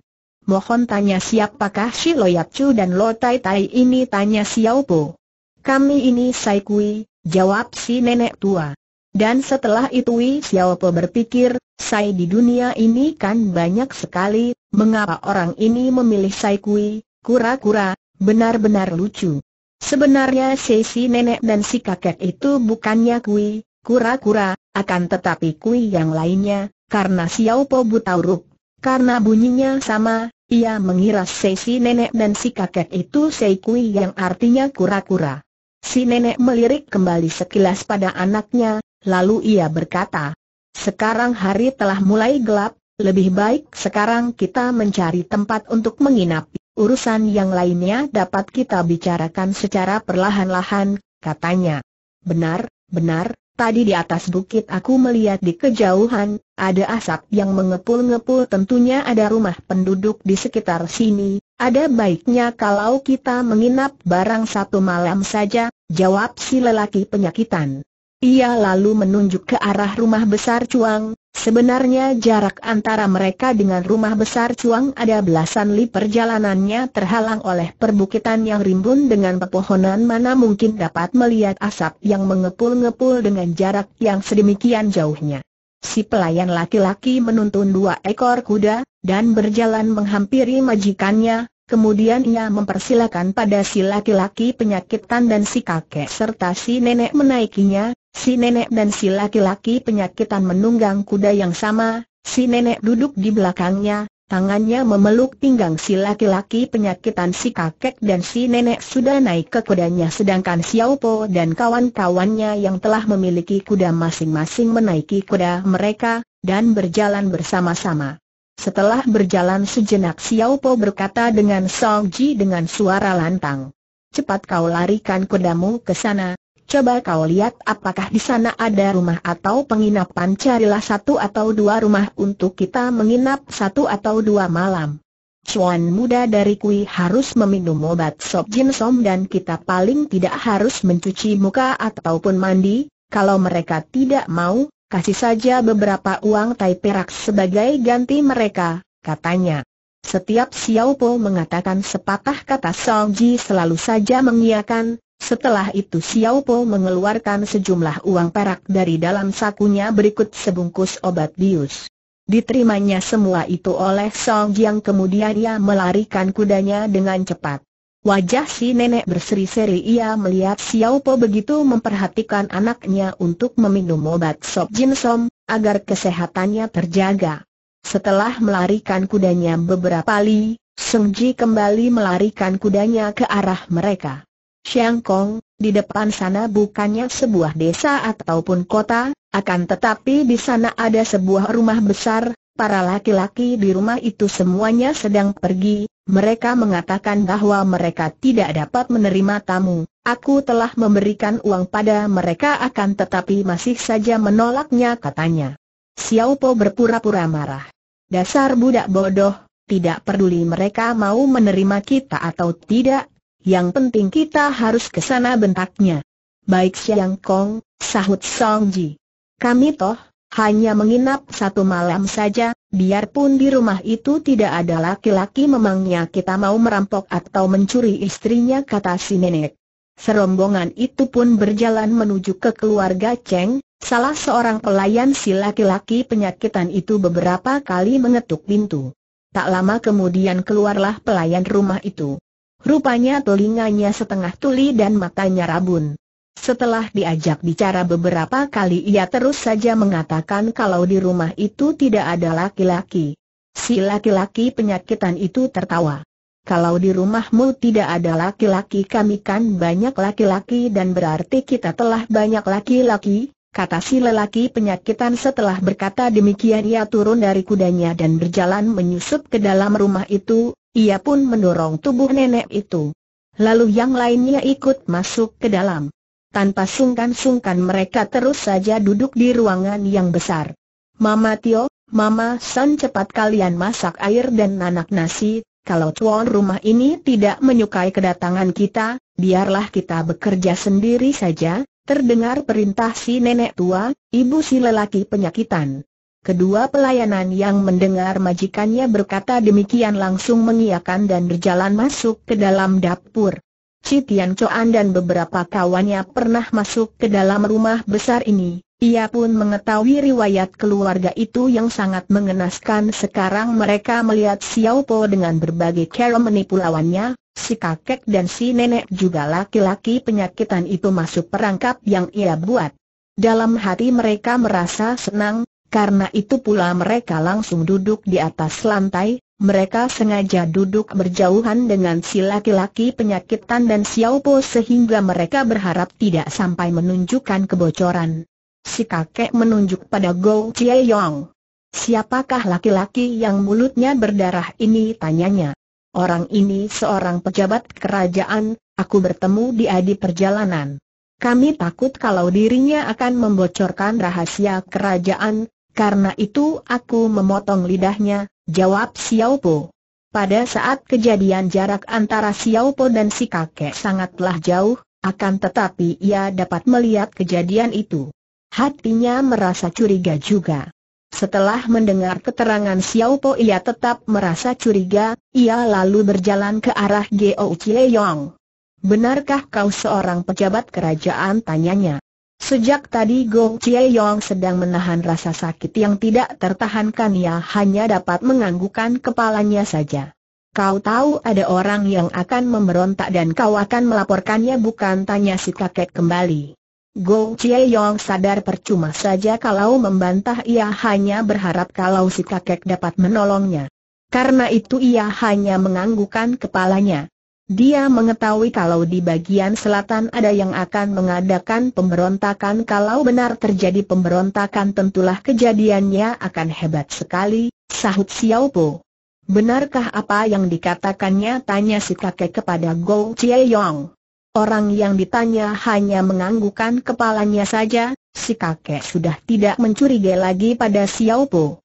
Mohon tanya siapakah si Loyap Chu dan Lo Tai Tai ini tanya Xiao Po. Kami ini Sai Kui, jawab si nenek tua. Dan setelah itu Xiao Po berpikir, Sai di dunia ini kan banyak sekali, mengapa orang ini memilih Sai Kui, kura-kura, benar-benar lucu. Sebenarnya si, si nenek dan si kakek itu bukannya Kui, kura-kura, akan tetapi Kui yang lainnya, karena Po buta huruf, karena bunyinya sama, ia mengira si nenek dan si kakek itu Seikui yang artinya kura-kura. Si nenek melirik kembali sekilas pada anaknya, lalu ia berkata, Sekarang hari telah mulai gelap, lebih baik sekarang kita mencari tempat untuk menginap. Urusan yang lainnya dapat kita bicarakan secara perlahan-lahan, katanya. Benar, benar, Tadi di atas bukit aku melihat di kejauhan, ada asap yang mengepul-ngepul tentunya ada rumah penduduk di sekitar sini, ada baiknya kalau kita menginap barang satu malam saja, jawab si lelaki penyakitan. Ia lalu menunjuk ke arah rumah besar cuang, Sebenarnya jarak antara mereka dengan rumah besar Cuang ada belasan li perjalanannya terhalang oleh perbukitan yang rimbun dengan pepohonan mana mungkin dapat melihat asap yang mengepul-ngepul dengan jarak yang sedemikian jauhnya. Si pelayan laki-laki menuntun dua ekor kuda, dan berjalan menghampiri majikannya, kemudian ia mempersilakan pada si laki-laki penyakitan dan si kakek serta si nenek menaikinya, Si nenek dan si laki-laki penyakitan menunggang kuda yang sama, si nenek duduk di belakangnya, tangannya memeluk pinggang si laki-laki penyakitan si kakek dan si nenek sudah naik ke kudanya sedangkan Xiao Po dan kawan-kawannya yang telah memiliki kuda masing-masing menaiki kuda mereka, dan berjalan bersama-sama. Setelah berjalan sejenak Xiao Po berkata dengan Song Ji dengan suara lantang. Cepat kau larikan kudamu ke sana, Coba kau lihat apakah di sana ada rumah atau penginapan carilah satu atau dua rumah untuk kita menginap satu atau dua malam. Cuan muda dari Kui harus meminum obat sop jinsom dan kita paling tidak harus mencuci muka ataupun mandi, kalau mereka tidak mau, kasih saja beberapa uang tai perak sebagai ganti mereka, katanya. Setiap Xiao Po mengatakan sepatah kata Song Ji selalu saja mengiyakan, setelah itu Xiao Po mengeluarkan sejumlah uang perak dari dalam sakunya berikut sebungkus obat bius. Diterimanya semua itu oleh Song yang kemudian ia melarikan kudanya dengan cepat. Wajah si nenek berseri-seri ia melihat Xiao Po begitu memperhatikan anaknya untuk meminum obat Sob Jin Som, agar kesehatannya terjaga. Setelah melarikan kudanya beberapa li, Song Ji kembali melarikan kudanya ke arah mereka. Siang Kong, di depan sana bukannya sebuah desa ataupun kota, akan tetapi di sana ada sebuah rumah besar, para laki-laki di rumah itu semuanya sedang pergi, mereka mengatakan bahwa mereka tidak dapat menerima tamu. Aku telah memberikan uang pada mereka akan tetapi masih saja menolaknya katanya. Xiao Po berpura-pura marah. Dasar budak bodoh, tidak peduli mereka mau menerima kita atau tidak, yang penting kita harus ke sana bentaknya. Baik Siang Kong, sahut Song Ji. Kami toh, hanya menginap satu malam saja, biarpun di rumah itu tidak ada laki-laki memangnya kita mau merampok atau mencuri istrinya kata si nenek. Serombongan itu pun berjalan menuju ke keluarga Cheng, salah seorang pelayan si laki-laki penyakitan itu beberapa kali mengetuk pintu. Tak lama kemudian keluarlah pelayan rumah itu. Rupanya telinganya setengah tuli dan matanya rabun. Setelah diajak bicara beberapa kali ia terus saja mengatakan kalau di rumah itu tidak ada laki-laki. Si laki-laki penyakitan itu tertawa. Kalau di rumahmu tidak ada laki-laki kami kan banyak laki-laki dan berarti kita telah banyak laki-laki, kata si lelaki penyakitan setelah berkata demikian ia turun dari kudanya dan berjalan menyusup ke dalam rumah itu, ia pun mendorong tubuh nenek itu. Lalu yang lainnya ikut masuk ke dalam. Tanpa sungkan-sungkan mereka terus saja duduk di ruangan yang besar. Mama Tio, Mama San cepat kalian masak air dan nanak nasi, kalau tuan rumah ini tidak menyukai kedatangan kita, biarlah kita bekerja sendiri saja, terdengar perintah si nenek tua, ibu si lelaki penyakitan. Kedua pelayanan yang mendengar majikannya berkata demikian langsung mengiakan dan berjalan masuk ke dalam dapur. Citian Coan dan beberapa kawannya pernah masuk ke dalam rumah besar ini. Ia pun mengetahui riwayat keluarga itu yang sangat mengenaskan. Sekarang mereka melihat Xiao Po dengan berbagai cara menipu lawannya, si kakek dan si nenek juga laki-laki penyakitan itu masuk perangkap yang ia buat. Dalam hati mereka merasa senang, karena itu pula mereka langsung duduk di atas lantai, mereka sengaja duduk berjauhan dengan si laki-laki penyakitan dan Po sehingga mereka berharap tidak sampai menunjukkan kebocoran. Si kakek menunjuk pada Go Chie Yong. Siapakah laki-laki yang mulutnya berdarah ini tanyanya. Orang ini seorang pejabat kerajaan, aku bertemu di di perjalanan. Kami takut kalau dirinya akan membocorkan rahasia kerajaan, karena itu aku memotong lidahnya, jawab Xiao Po. Pada saat kejadian jarak antara Xiao Po dan si kakek sangatlah jauh, akan tetapi ia dapat melihat kejadian itu. Hatinya merasa curiga juga. Setelah mendengar keterangan Xiao Po ia tetap merasa curiga, ia lalu berjalan ke arah Geo Chie Yong. Benarkah kau seorang pejabat kerajaan? tanyanya. Sejak tadi Go Chie Yong sedang menahan rasa sakit yang tidak tertahankan ia hanya dapat menganggukkan kepalanya saja. Kau tahu ada orang yang akan memberontak dan kau akan melaporkannya bukan tanya si kakek kembali. Go Chie Yong sadar percuma saja kalau membantah ia hanya berharap kalau si kakek dapat menolongnya. Karena itu ia hanya menganggukkan kepalanya. Dia mengetahui kalau di bagian selatan ada yang akan mengadakan pemberontakan kalau benar terjadi pemberontakan tentulah kejadiannya akan hebat sekali, sahut Xiao Po Benarkah apa yang dikatakannya tanya si kakek kepada Go Chie Yong. Orang yang ditanya hanya menganggukkan kepalanya saja, si kakek sudah tidak mencurigai lagi pada Xiao Po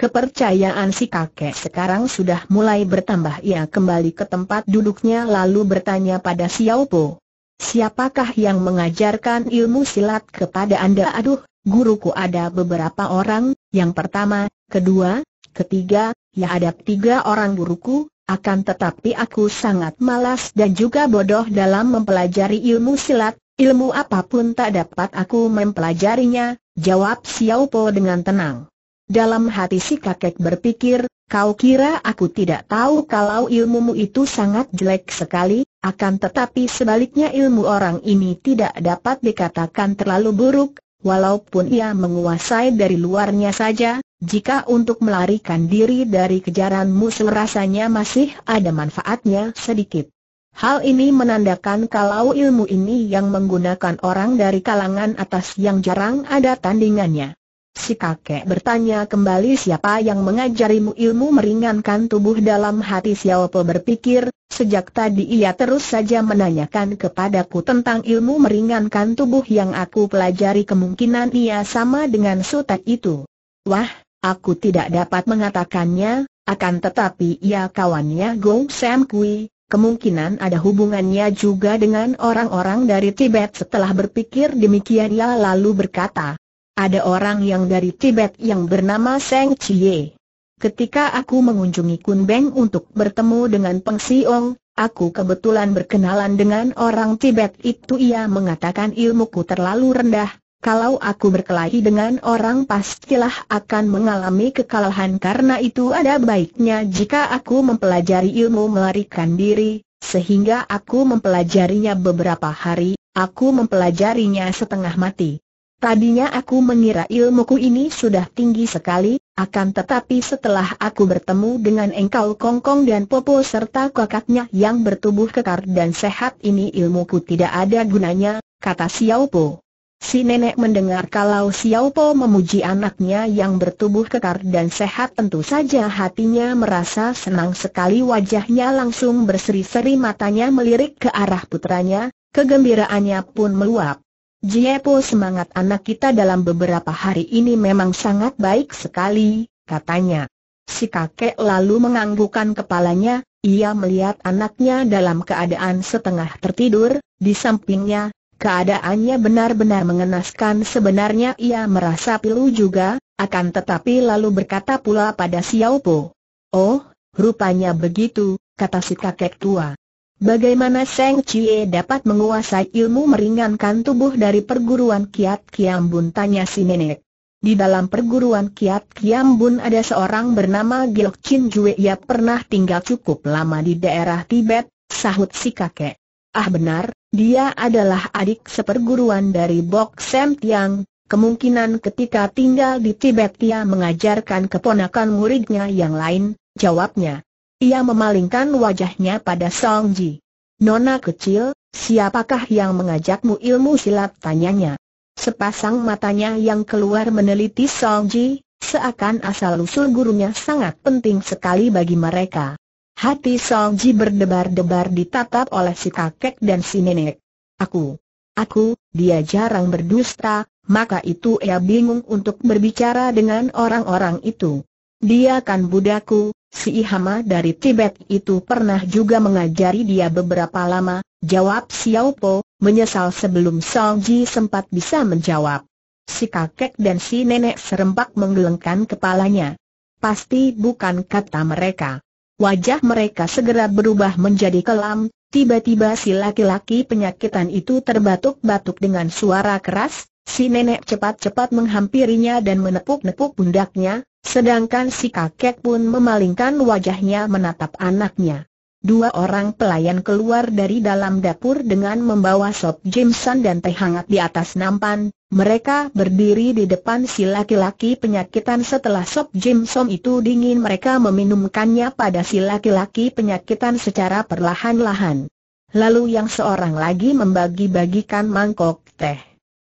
Kepercayaan si kakek sekarang sudah mulai bertambah ia kembali ke tempat duduknya lalu bertanya pada Xiao Po. Siapakah yang mengajarkan ilmu silat kepada Anda? Aduh, guruku ada beberapa orang, yang pertama, kedua, ketiga, ya ada tiga orang guruku, akan tetapi aku sangat malas dan juga bodoh dalam mempelajari ilmu silat, ilmu apapun tak dapat aku mempelajarinya, jawab Xiao Po dengan tenang. Dalam hati si kakek berpikir, kau kira aku tidak tahu kalau ilmumu itu sangat jelek sekali, akan tetapi sebaliknya ilmu orang ini tidak dapat dikatakan terlalu buruk, walaupun ia menguasai dari luarnya saja, jika untuk melarikan diri dari kejaran musuh rasanya masih ada manfaatnya sedikit. Hal ini menandakan kalau ilmu ini yang menggunakan orang dari kalangan atas yang jarang ada tandingannya. Si kakek bertanya kembali siapa yang mengajarimu ilmu meringankan tubuh dalam hati Xiao Po berpikir, sejak tadi ia terus saja menanyakan kepadaku tentang ilmu meringankan tubuh yang aku pelajari kemungkinan ia sama dengan sutet itu. Wah, aku tidak dapat mengatakannya, akan tetapi ia ya, kawannya Gong Sam Kui, Kemungkinan ada hubungannya juga dengan orang-orang dari Tibet setelah berpikir demikian ia lalu berkata, ada orang yang dari Tibet yang bernama Seng Chie. Ketika aku mengunjungi Kun Beng untuk bertemu dengan Peng Siong, aku kebetulan berkenalan dengan orang Tibet itu ia mengatakan ilmuku terlalu rendah, kalau aku berkelahi dengan orang pastilah akan mengalami kekalahan karena itu ada baiknya jika aku mempelajari ilmu melarikan diri, sehingga aku mempelajarinya beberapa hari, aku mempelajarinya setengah mati. Tadinya aku mengira ilmuku ini sudah tinggi sekali, akan tetapi setelah aku bertemu dengan engkau Kongkong dan Popo serta kakaknya yang bertubuh kekar dan sehat ini ilmuku tidak ada gunanya, kata Xiao Po. Si nenek mendengar kalau Xiao Po memuji anaknya yang bertubuh kekar dan sehat tentu saja hatinya merasa senang sekali wajahnya langsung berseri-seri matanya melirik ke arah putranya, kegembiraannya pun meluap. Jiepo semangat anak kita dalam beberapa hari ini memang sangat baik sekali, katanya. Si kakek lalu menganggukan kepalanya, ia melihat anaknya dalam keadaan setengah tertidur, di sampingnya, keadaannya benar-benar mengenaskan sebenarnya ia merasa pilu juga, akan tetapi lalu berkata pula pada Xiao Po. Oh, rupanya begitu, kata si kakek tua. Bagaimana Seng Chie dapat menguasai ilmu meringankan tubuh dari perguruan Kiat Kiam Bun tanya si nenek. Di dalam perguruan Kiat Kiam Bun ada seorang bernama Gilok Chin Jue Ia pernah tinggal cukup lama di daerah Tibet, sahut si kakek. Ah benar, dia adalah adik seperguruan dari Bok Sam Tiang. Kemungkinan ketika tinggal di Tibet dia mengajarkan keponakan muridnya yang lain, jawabnya. Ia memalingkan wajahnya pada Song Ji. Nona kecil, siapakah yang mengajakmu ilmu silat tanyanya? Sepasang matanya yang keluar meneliti Song Ji, seakan asal-usul gurunya sangat penting sekali bagi mereka. Hati Song Ji berdebar-debar ditatap oleh si kakek dan si nenek. Aku, aku, dia jarang berdusta, maka itu ia bingung untuk berbicara dengan orang-orang itu. Dia kan budaku, si Ihama dari Tibet itu pernah juga mengajari dia beberapa lama, jawab Xiao Po, menyesal sebelum Song Ji sempat bisa menjawab. Si kakek dan si nenek serempak menggelengkan kepalanya. Pasti bukan kata mereka. Wajah mereka segera berubah menjadi kelam, tiba-tiba si laki-laki penyakitan itu terbatuk-batuk dengan suara keras, Si nenek cepat-cepat menghampirinya dan menepuk-nepuk pundaknya, sedangkan si kakek pun memalingkan wajahnya menatap anaknya. Dua orang pelayan keluar dari dalam dapur dengan membawa sop Jameson dan teh hangat di atas nampan. Mereka berdiri di depan si laki-laki penyakitan setelah sop Jameson itu dingin mereka meminumkannya pada si laki-laki penyakitan secara perlahan-lahan. Lalu yang seorang lagi membagi-bagikan mangkok teh.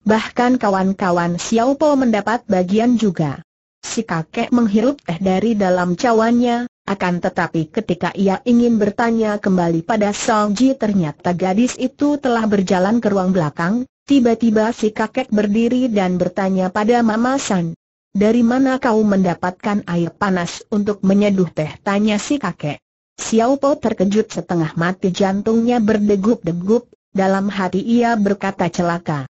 Bahkan kawan-kawan Xiao Xiaopo mendapat bagian juga. Si kakek menghirup teh dari dalam cawannya, akan tetapi ketika ia ingin bertanya kembali pada Song Ji, ternyata gadis itu telah berjalan ke ruang belakang, tiba-tiba si kakek berdiri dan bertanya pada Mama San. Dari mana kau mendapatkan air panas untuk menyeduh teh? Tanya si kakek. Xiao Po terkejut setengah mati jantungnya berdegup-degup, dalam hati ia berkata celaka.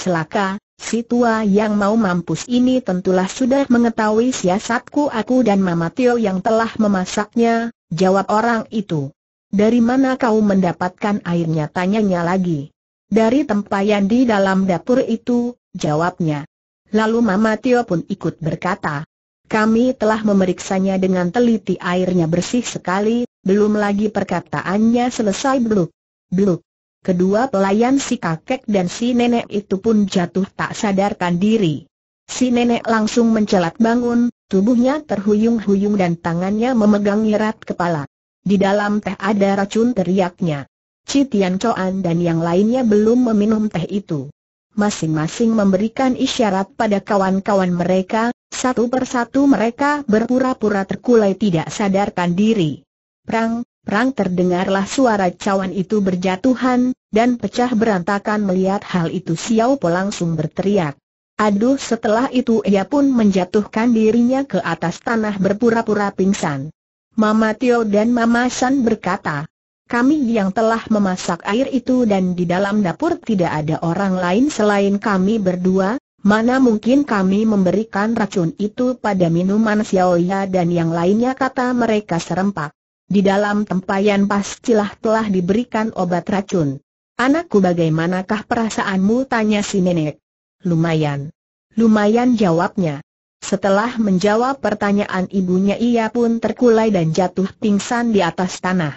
Celaka, si tua yang mau mampus ini tentulah sudah mengetahui siasatku aku dan Mama Tio yang telah memasaknya, jawab orang itu. Dari mana kau mendapatkan airnya tanyanya lagi. Dari tempayan di dalam dapur itu, jawabnya. Lalu Mama Tio pun ikut berkata, kami telah memeriksanya dengan teliti airnya bersih sekali, belum lagi perkataannya selesai bluk. Bluk. Kedua pelayan si kakek dan si nenek itu pun jatuh tak sadarkan diri. Si nenek langsung mencelat bangun, tubuhnya terhuyung-huyung dan tangannya memegang erat kepala. Di dalam teh ada racun teriaknya. Citian Coan dan yang lainnya belum meminum teh itu. Masing-masing memberikan isyarat pada kawan-kawan mereka, satu persatu mereka berpura-pura terkulai tidak sadarkan diri. Prang, Rang terdengarlah suara cawan itu berjatuhan, dan pecah berantakan melihat hal itu Xiao Po langsung berteriak. Aduh setelah itu ia pun menjatuhkan dirinya ke atas tanah berpura-pura pingsan. Mama Tio dan Mama San berkata, kami yang telah memasak air itu dan di dalam dapur tidak ada orang lain selain kami berdua, mana mungkin kami memberikan racun itu pada minuman Xiao Ya dan yang lainnya kata mereka serempak. Di dalam tempayan pastilah telah diberikan obat racun. Anakku bagaimanakah perasaanmu tanya si nenek. Lumayan. Lumayan jawabnya. Setelah menjawab pertanyaan ibunya ia pun terkulai dan jatuh pingsan di atas tanah.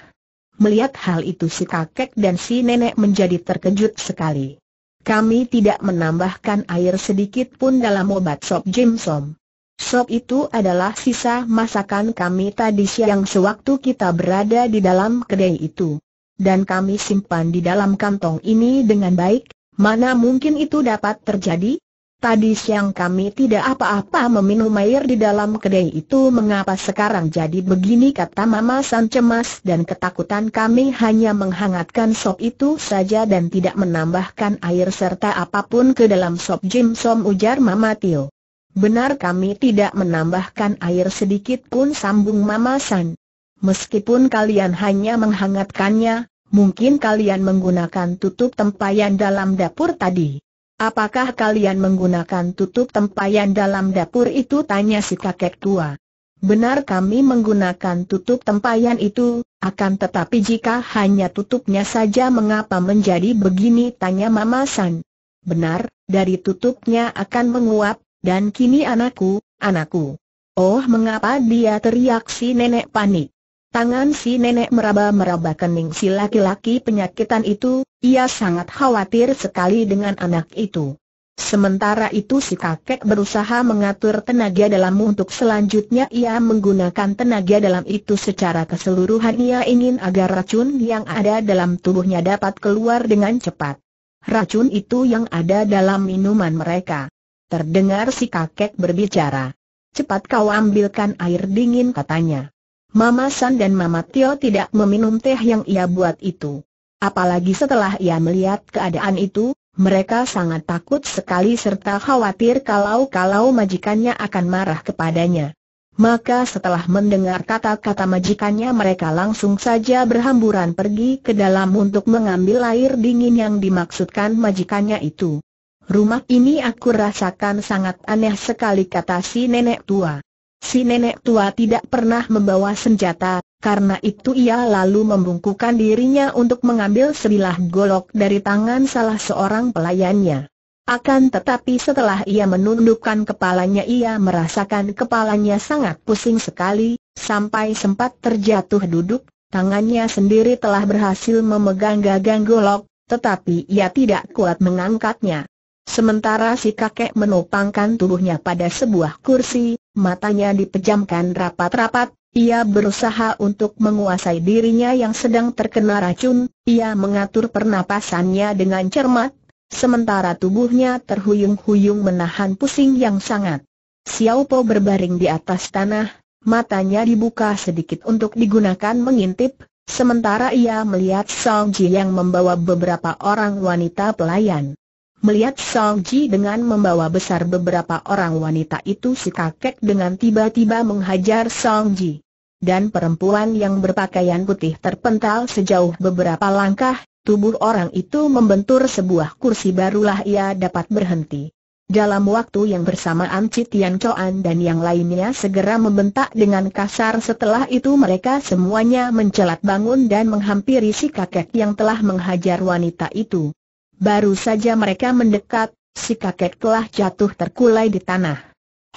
Melihat hal itu si kakek dan si nenek menjadi terkejut sekali. Kami tidak menambahkan air sedikit pun dalam obat sop Jimsom. Sop itu adalah sisa masakan kami tadi siang sewaktu kita berada di dalam kedai itu. Dan kami simpan di dalam kantong ini dengan baik, mana mungkin itu dapat terjadi? Tadi siang kami tidak apa-apa meminum air di dalam kedai itu mengapa sekarang jadi begini kata Mama San cemas dan ketakutan kami hanya menghangatkan sop itu saja dan tidak menambahkan air serta apapun ke dalam sop Jim Som ujar Mama Tio. Benar kami tidak menambahkan air sedikit pun sambung Mama San. Meskipun kalian hanya menghangatkannya, mungkin kalian menggunakan tutup tempayan dalam dapur tadi. Apakah kalian menggunakan tutup tempayan dalam dapur itu? Tanya si kakek tua. Benar kami menggunakan tutup tempayan itu, akan tetapi jika hanya tutupnya saja mengapa menjadi begini tanya Mama San. Benar, dari tutupnya akan menguap, dan kini anakku, anakku. Oh mengapa dia teriak si nenek panik. Tangan si nenek meraba-meraba kening si laki-laki penyakitan itu, ia sangat khawatir sekali dengan anak itu. Sementara itu si kakek berusaha mengatur tenaga dalam untuk selanjutnya ia menggunakan tenaga dalam itu secara keseluruhan ia ingin agar racun yang ada dalam tubuhnya dapat keluar dengan cepat. Racun itu yang ada dalam minuman mereka terdengar si kakek berbicara. Cepat kau ambilkan air dingin katanya. Mama San dan Mama Tio tidak meminum teh yang ia buat itu. Apalagi setelah ia melihat keadaan itu, mereka sangat takut sekali serta khawatir kalau-kalau majikannya akan marah kepadanya. Maka setelah mendengar kata-kata majikannya mereka langsung saja berhamburan pergi ke dalam untuk mengambil air dingin yang dimaksudkan majikannya itu. Rumah ini aku rasakan sangat aneh sekali kata si nenek tua. Si nenek tua tidak pernah membawa senjata, karena itu ia lalu membungkukan dirinya untuk mengambil sebilah golok dari tangan salah seorang pelayannya. Akan tetapi setelah ia menundukkan kepalanya ia merasakan kepalanya sangat pusing sekali, sampai sempat terjatuh duduk, tangannya sendiri telah berhasil memegang gagang golok, tetapi ia tidak kuat mengangkatnya. Sementara si kakek menopangkan tubuhnya pada sebuah kursi, matanya dipejamkan rapat-rapat, ia berusaha untuk menguasai dirinya yang sedang terkena racun, ia mengatur pernapasannya dengan cermat, sementara tubuhnya terhuyung-huyung menahan pusing yang sangat. Xiao Po berbaring di atas tanah, matanya dibuka sedikit untuk digunakan mengintip, sementara ia melihat Song Ji yang membawa beberapa orang wanita pelayan. Melihat Song Ji dengan membawa besar beberapa orang wanita itu si kakek dengan tiba-tiba menghajar Song Ji Dan perempuan yang berpakaian putih terpental sejauh beberapa langkah, tubuh orang itu membentur sebuah kursi barulah ia dapat berhenti. Dalam waktu yang bersamaan Citian Coan dan yang lainnya segera membentak dengan kasar setelah itu mereka semuanya mencelat bangun dan menghampiri si kakek yang telah menghajar wanita itu. Baru saja mereka mendekat, si kakek telah jatuh terkulai di tanah.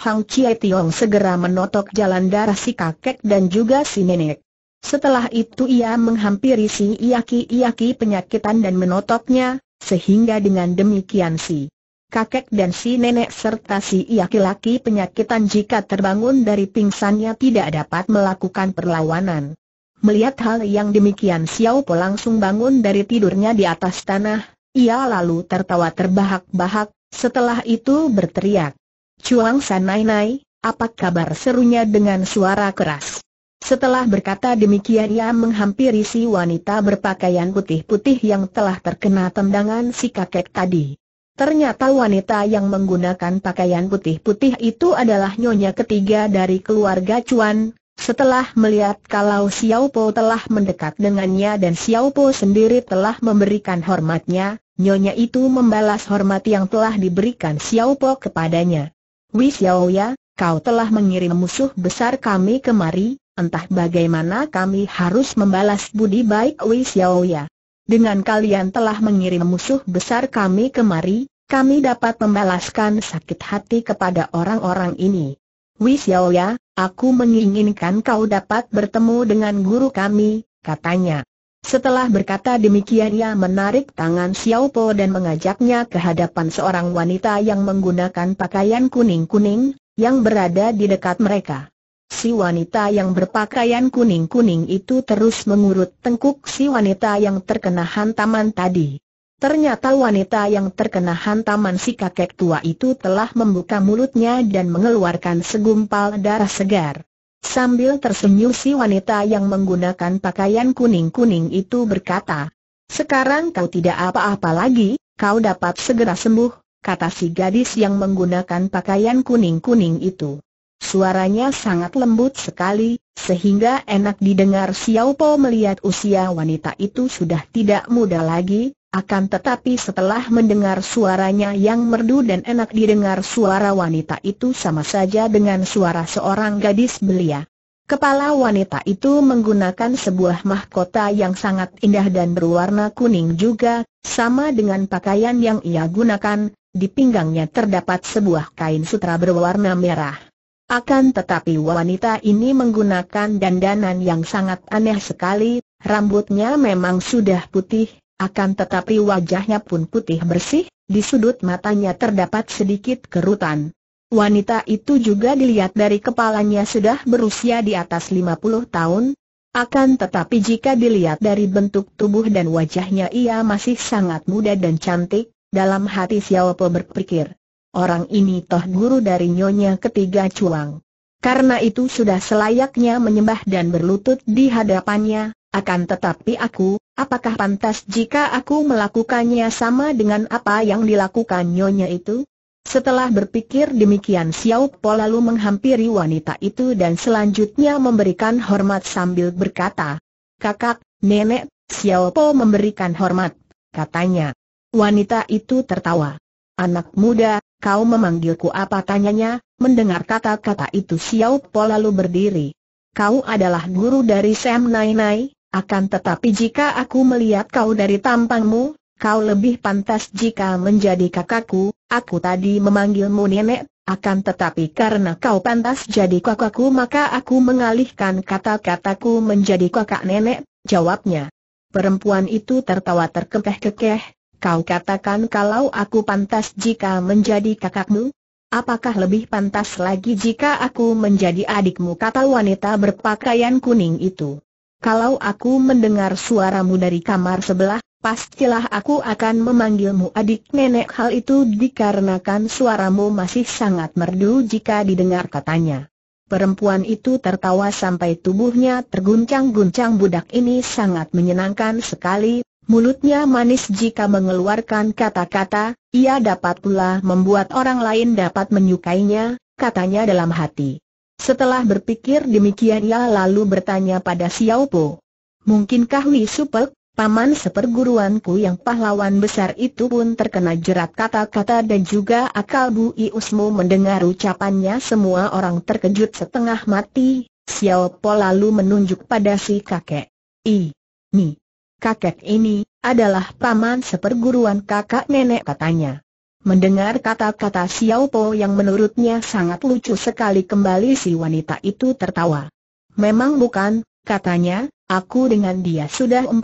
Hang Chie Tiong segera menotok jalan darah si kakek dan juga si nenek. Setelah itu ia menghampiri si iaki-iaki penyakitan dan menotoknya, sehingga dengan demikian si kakek dan si nenek serta si iaki laki penyakitan jika terbangun dari pingsannya tidak dapat melakukan perlawanan. Melihat hal yang demikian Xiao Po langsung bangun dari tidurnya di atas tanah, ia lalu tertawa terbahak-bahak, setelah itu berteriak. Chuang nai apa kabar serunya dengan suara keras. Setelah berkata demikian ia menghampiri si wanita berpakaian putih-putih yang telah terkena tendangan si kakek tadi. Ternyata wanita yang menggunakan pakaian putih-putih itu adalah nyonya ketiga dari keluarga Cuan. Setelah melihat kalau Xiao Po telah mendekat dengannya dan Xiao Po sendiri telah memberikan hormatnya, Nyonya itu membalas hormat yang telah diberikan Xiao Po kepadanya. Wei Xiao ya, kau telah mengirim musuh besar kami kemari, entah bagaimana kami harus membalas budi baik Wei Xiao ya. Dengan kalian telah mengirim musuh besar kami kemari, kami dapat membalaskan sakit hati kepada orang-orang ini. Wei Xiao ya, aku menginginkan kau dapat bertemu dengan guru kami, katanya. Setelah berkata demikian ia menarik tangan Xiao Po dan mengajaknya ke hadapan seorang wanita yang menggunakan pakaian kuning-kuning, yang berada di dekat mereka. Si wanita yang berpakaian kuning-kuning itu terus mengurut tengkuk si wanita yang terkena hantaman tadi. Ternyata wanita yang terkena hantaman si kakek tua itu telah membuka mulutnya dan mengeluarkan segumpal darah segar. Sambil tersenyum si wanita yang menggunakan pakaian kuning-kuning itu berkata, Sekarang kau tidak apa-apa lagi, kau dapat segera sembuh, kata si gadis yang menggunakan pakaian kuning-kuning itu. Suaranya sangat lembut sekali, sehingga enak didengar Xiao Po melihat usia wanita itu sudah tidak muda lagi, akan tetapi setelah mendengar suaranya yang merdu dan enak didengar suara wanita itu sama saja dengan suara seorang gadis belia. Kepala wanita itu menggunakan sebuah mahkota yang sangat indah dan berwarna kuning juga, sama dengan pakaian yang ia gunakan, di pinggangnya terdapat sebuah kain sutra berwarna merah. Akan tetapi wanita ini menggunakan dandanan yang sangat aneh sekali, rambutnya memang sudah putih, akan tetapi wajahnya pun putih bersih, di sudut matanya terdapat sedikit kerutan. Wanita itu juga dilihat dari kepalanya sudah berusia di atas 50 tahun, akan tetapi jika dilihat dari bentuk tubuh dan wajahnya ia masih sangat muda dan cantik, dalam hati Xiao Po berpikir, orang ini toh guru dari nyonya ketiga cuang. Karena itu sudah selayaknya menyembah dan berlutut di hadapannya, akan tetapi aku, Apakah pantas jika aku melakukannya sama dengan apa yang dilakukan nyonya itu? Setelah berpikir demikian Xiao Po lalu menghampiri wanita itu dan selanjutnya memberikan hormat sambil berkata, Kakak, nenek, Xiao Po memberikan hormat, katanya. Wanita itu tertawa. Anak muda, kau memanggilku apa tanyanya, mendengar kata-kata itu Xiao Po lalu berdiri. Kau adalah guru dari Sam Nai Nai? Akan tetapi jika aku melihat kau dari tampangmu, kau lebih pantas jika menjadi kakakku, aku tadi memanggilmu nenek, akan tetapi karena kau pantas jadi kakakku maka aku mengalihkan kata-kataku menjadi kakak nenek, jawabnya. Perempuan itu tertawa terkekeh-kekeh, kau katakan kalau aku pantas jika menjadi kakakmu? Apakah lebih pantas lagi jika aku menjadi adikmu kata wanita berpakaian kuning itu? Kalau aku mendengar suaramu dari kamar sebelah, pastilah aku akan memanggilmu adik nenek hal itu dikarenakan suaramu masih sangat merdu jika didengar katanya. Perempuan itu tertawa sampai tubuhnya terguncang-guncang budak ini sangat menyenangkan sekali, mulutnya manis jika mengeluarkan kata-kata, ia dapat pula membuat orang lain dapat menyukainya, katanya dalam hati. Setelah berpikir demikian ia lalu bertanya pada Xiao Po. Mungkinkah Li Supek, paman seperguruanku yang pahlawan besar itu pun terkena jerat kata-kata dan juga akal Bu Iusmo mendengar ucapannya semua orang terkejut setengah mati, Xiao Po lalu menunjuk pada si kakek. I, ni, kakek ini, adalah paman seperguruan kakak nenek katanya. Mendengar kata-kata Xiao Po yang menurutnya sangat lucu sekali kembali si wanita itu tertawa. Memang bukan, katanya, aku dengan dia sudah 40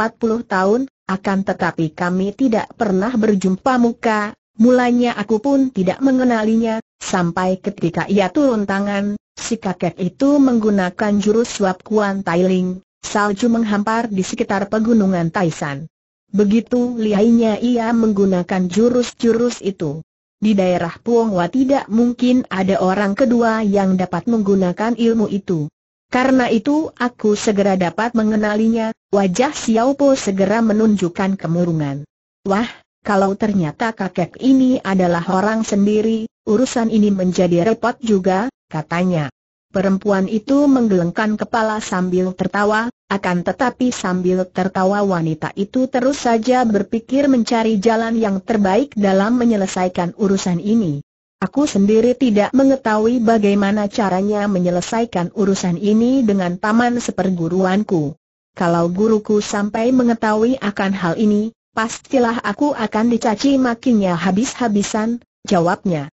tahun, akan tetapi kami tidak pernah berjumpa muka, mulanya aku pun tidak mengenalinya, sampai ketika ia turun tangan, si kakek itu menggunakan jurus suap kuan tailing, salju menghampar di sekitar pegunungan Taisan. Begitu liainya ia menggunakan jurus-jurus itu. Di daerah Puongwa tidak mungkin ada orang kedua yang dapat menggunakan ilmu itu. Karena itu aku segera dapat mengenalinya, wajah Xiao Po segera menunjukkan kemurungan. Wah, kalau ternyata kakek ini adalah orang sendiri, urusan ini menjadi repot juga, katanya. Perempuan itu menggelengkan kepala sambil tertawa, akan tetapi sambil tertawa wanita itu terus saja berpikir mencari jalan yang terbaik dalam menyelesaikan urusan ini. Aku sendiri tidak mengetahui bagaimana caranya menyelesaikan urusan ini dengan taman seperguruanku. Kalau guruku sampai mengetahui akan hal ini, pastilah aku akan dicaci makinya habis-habisan, jawabnya.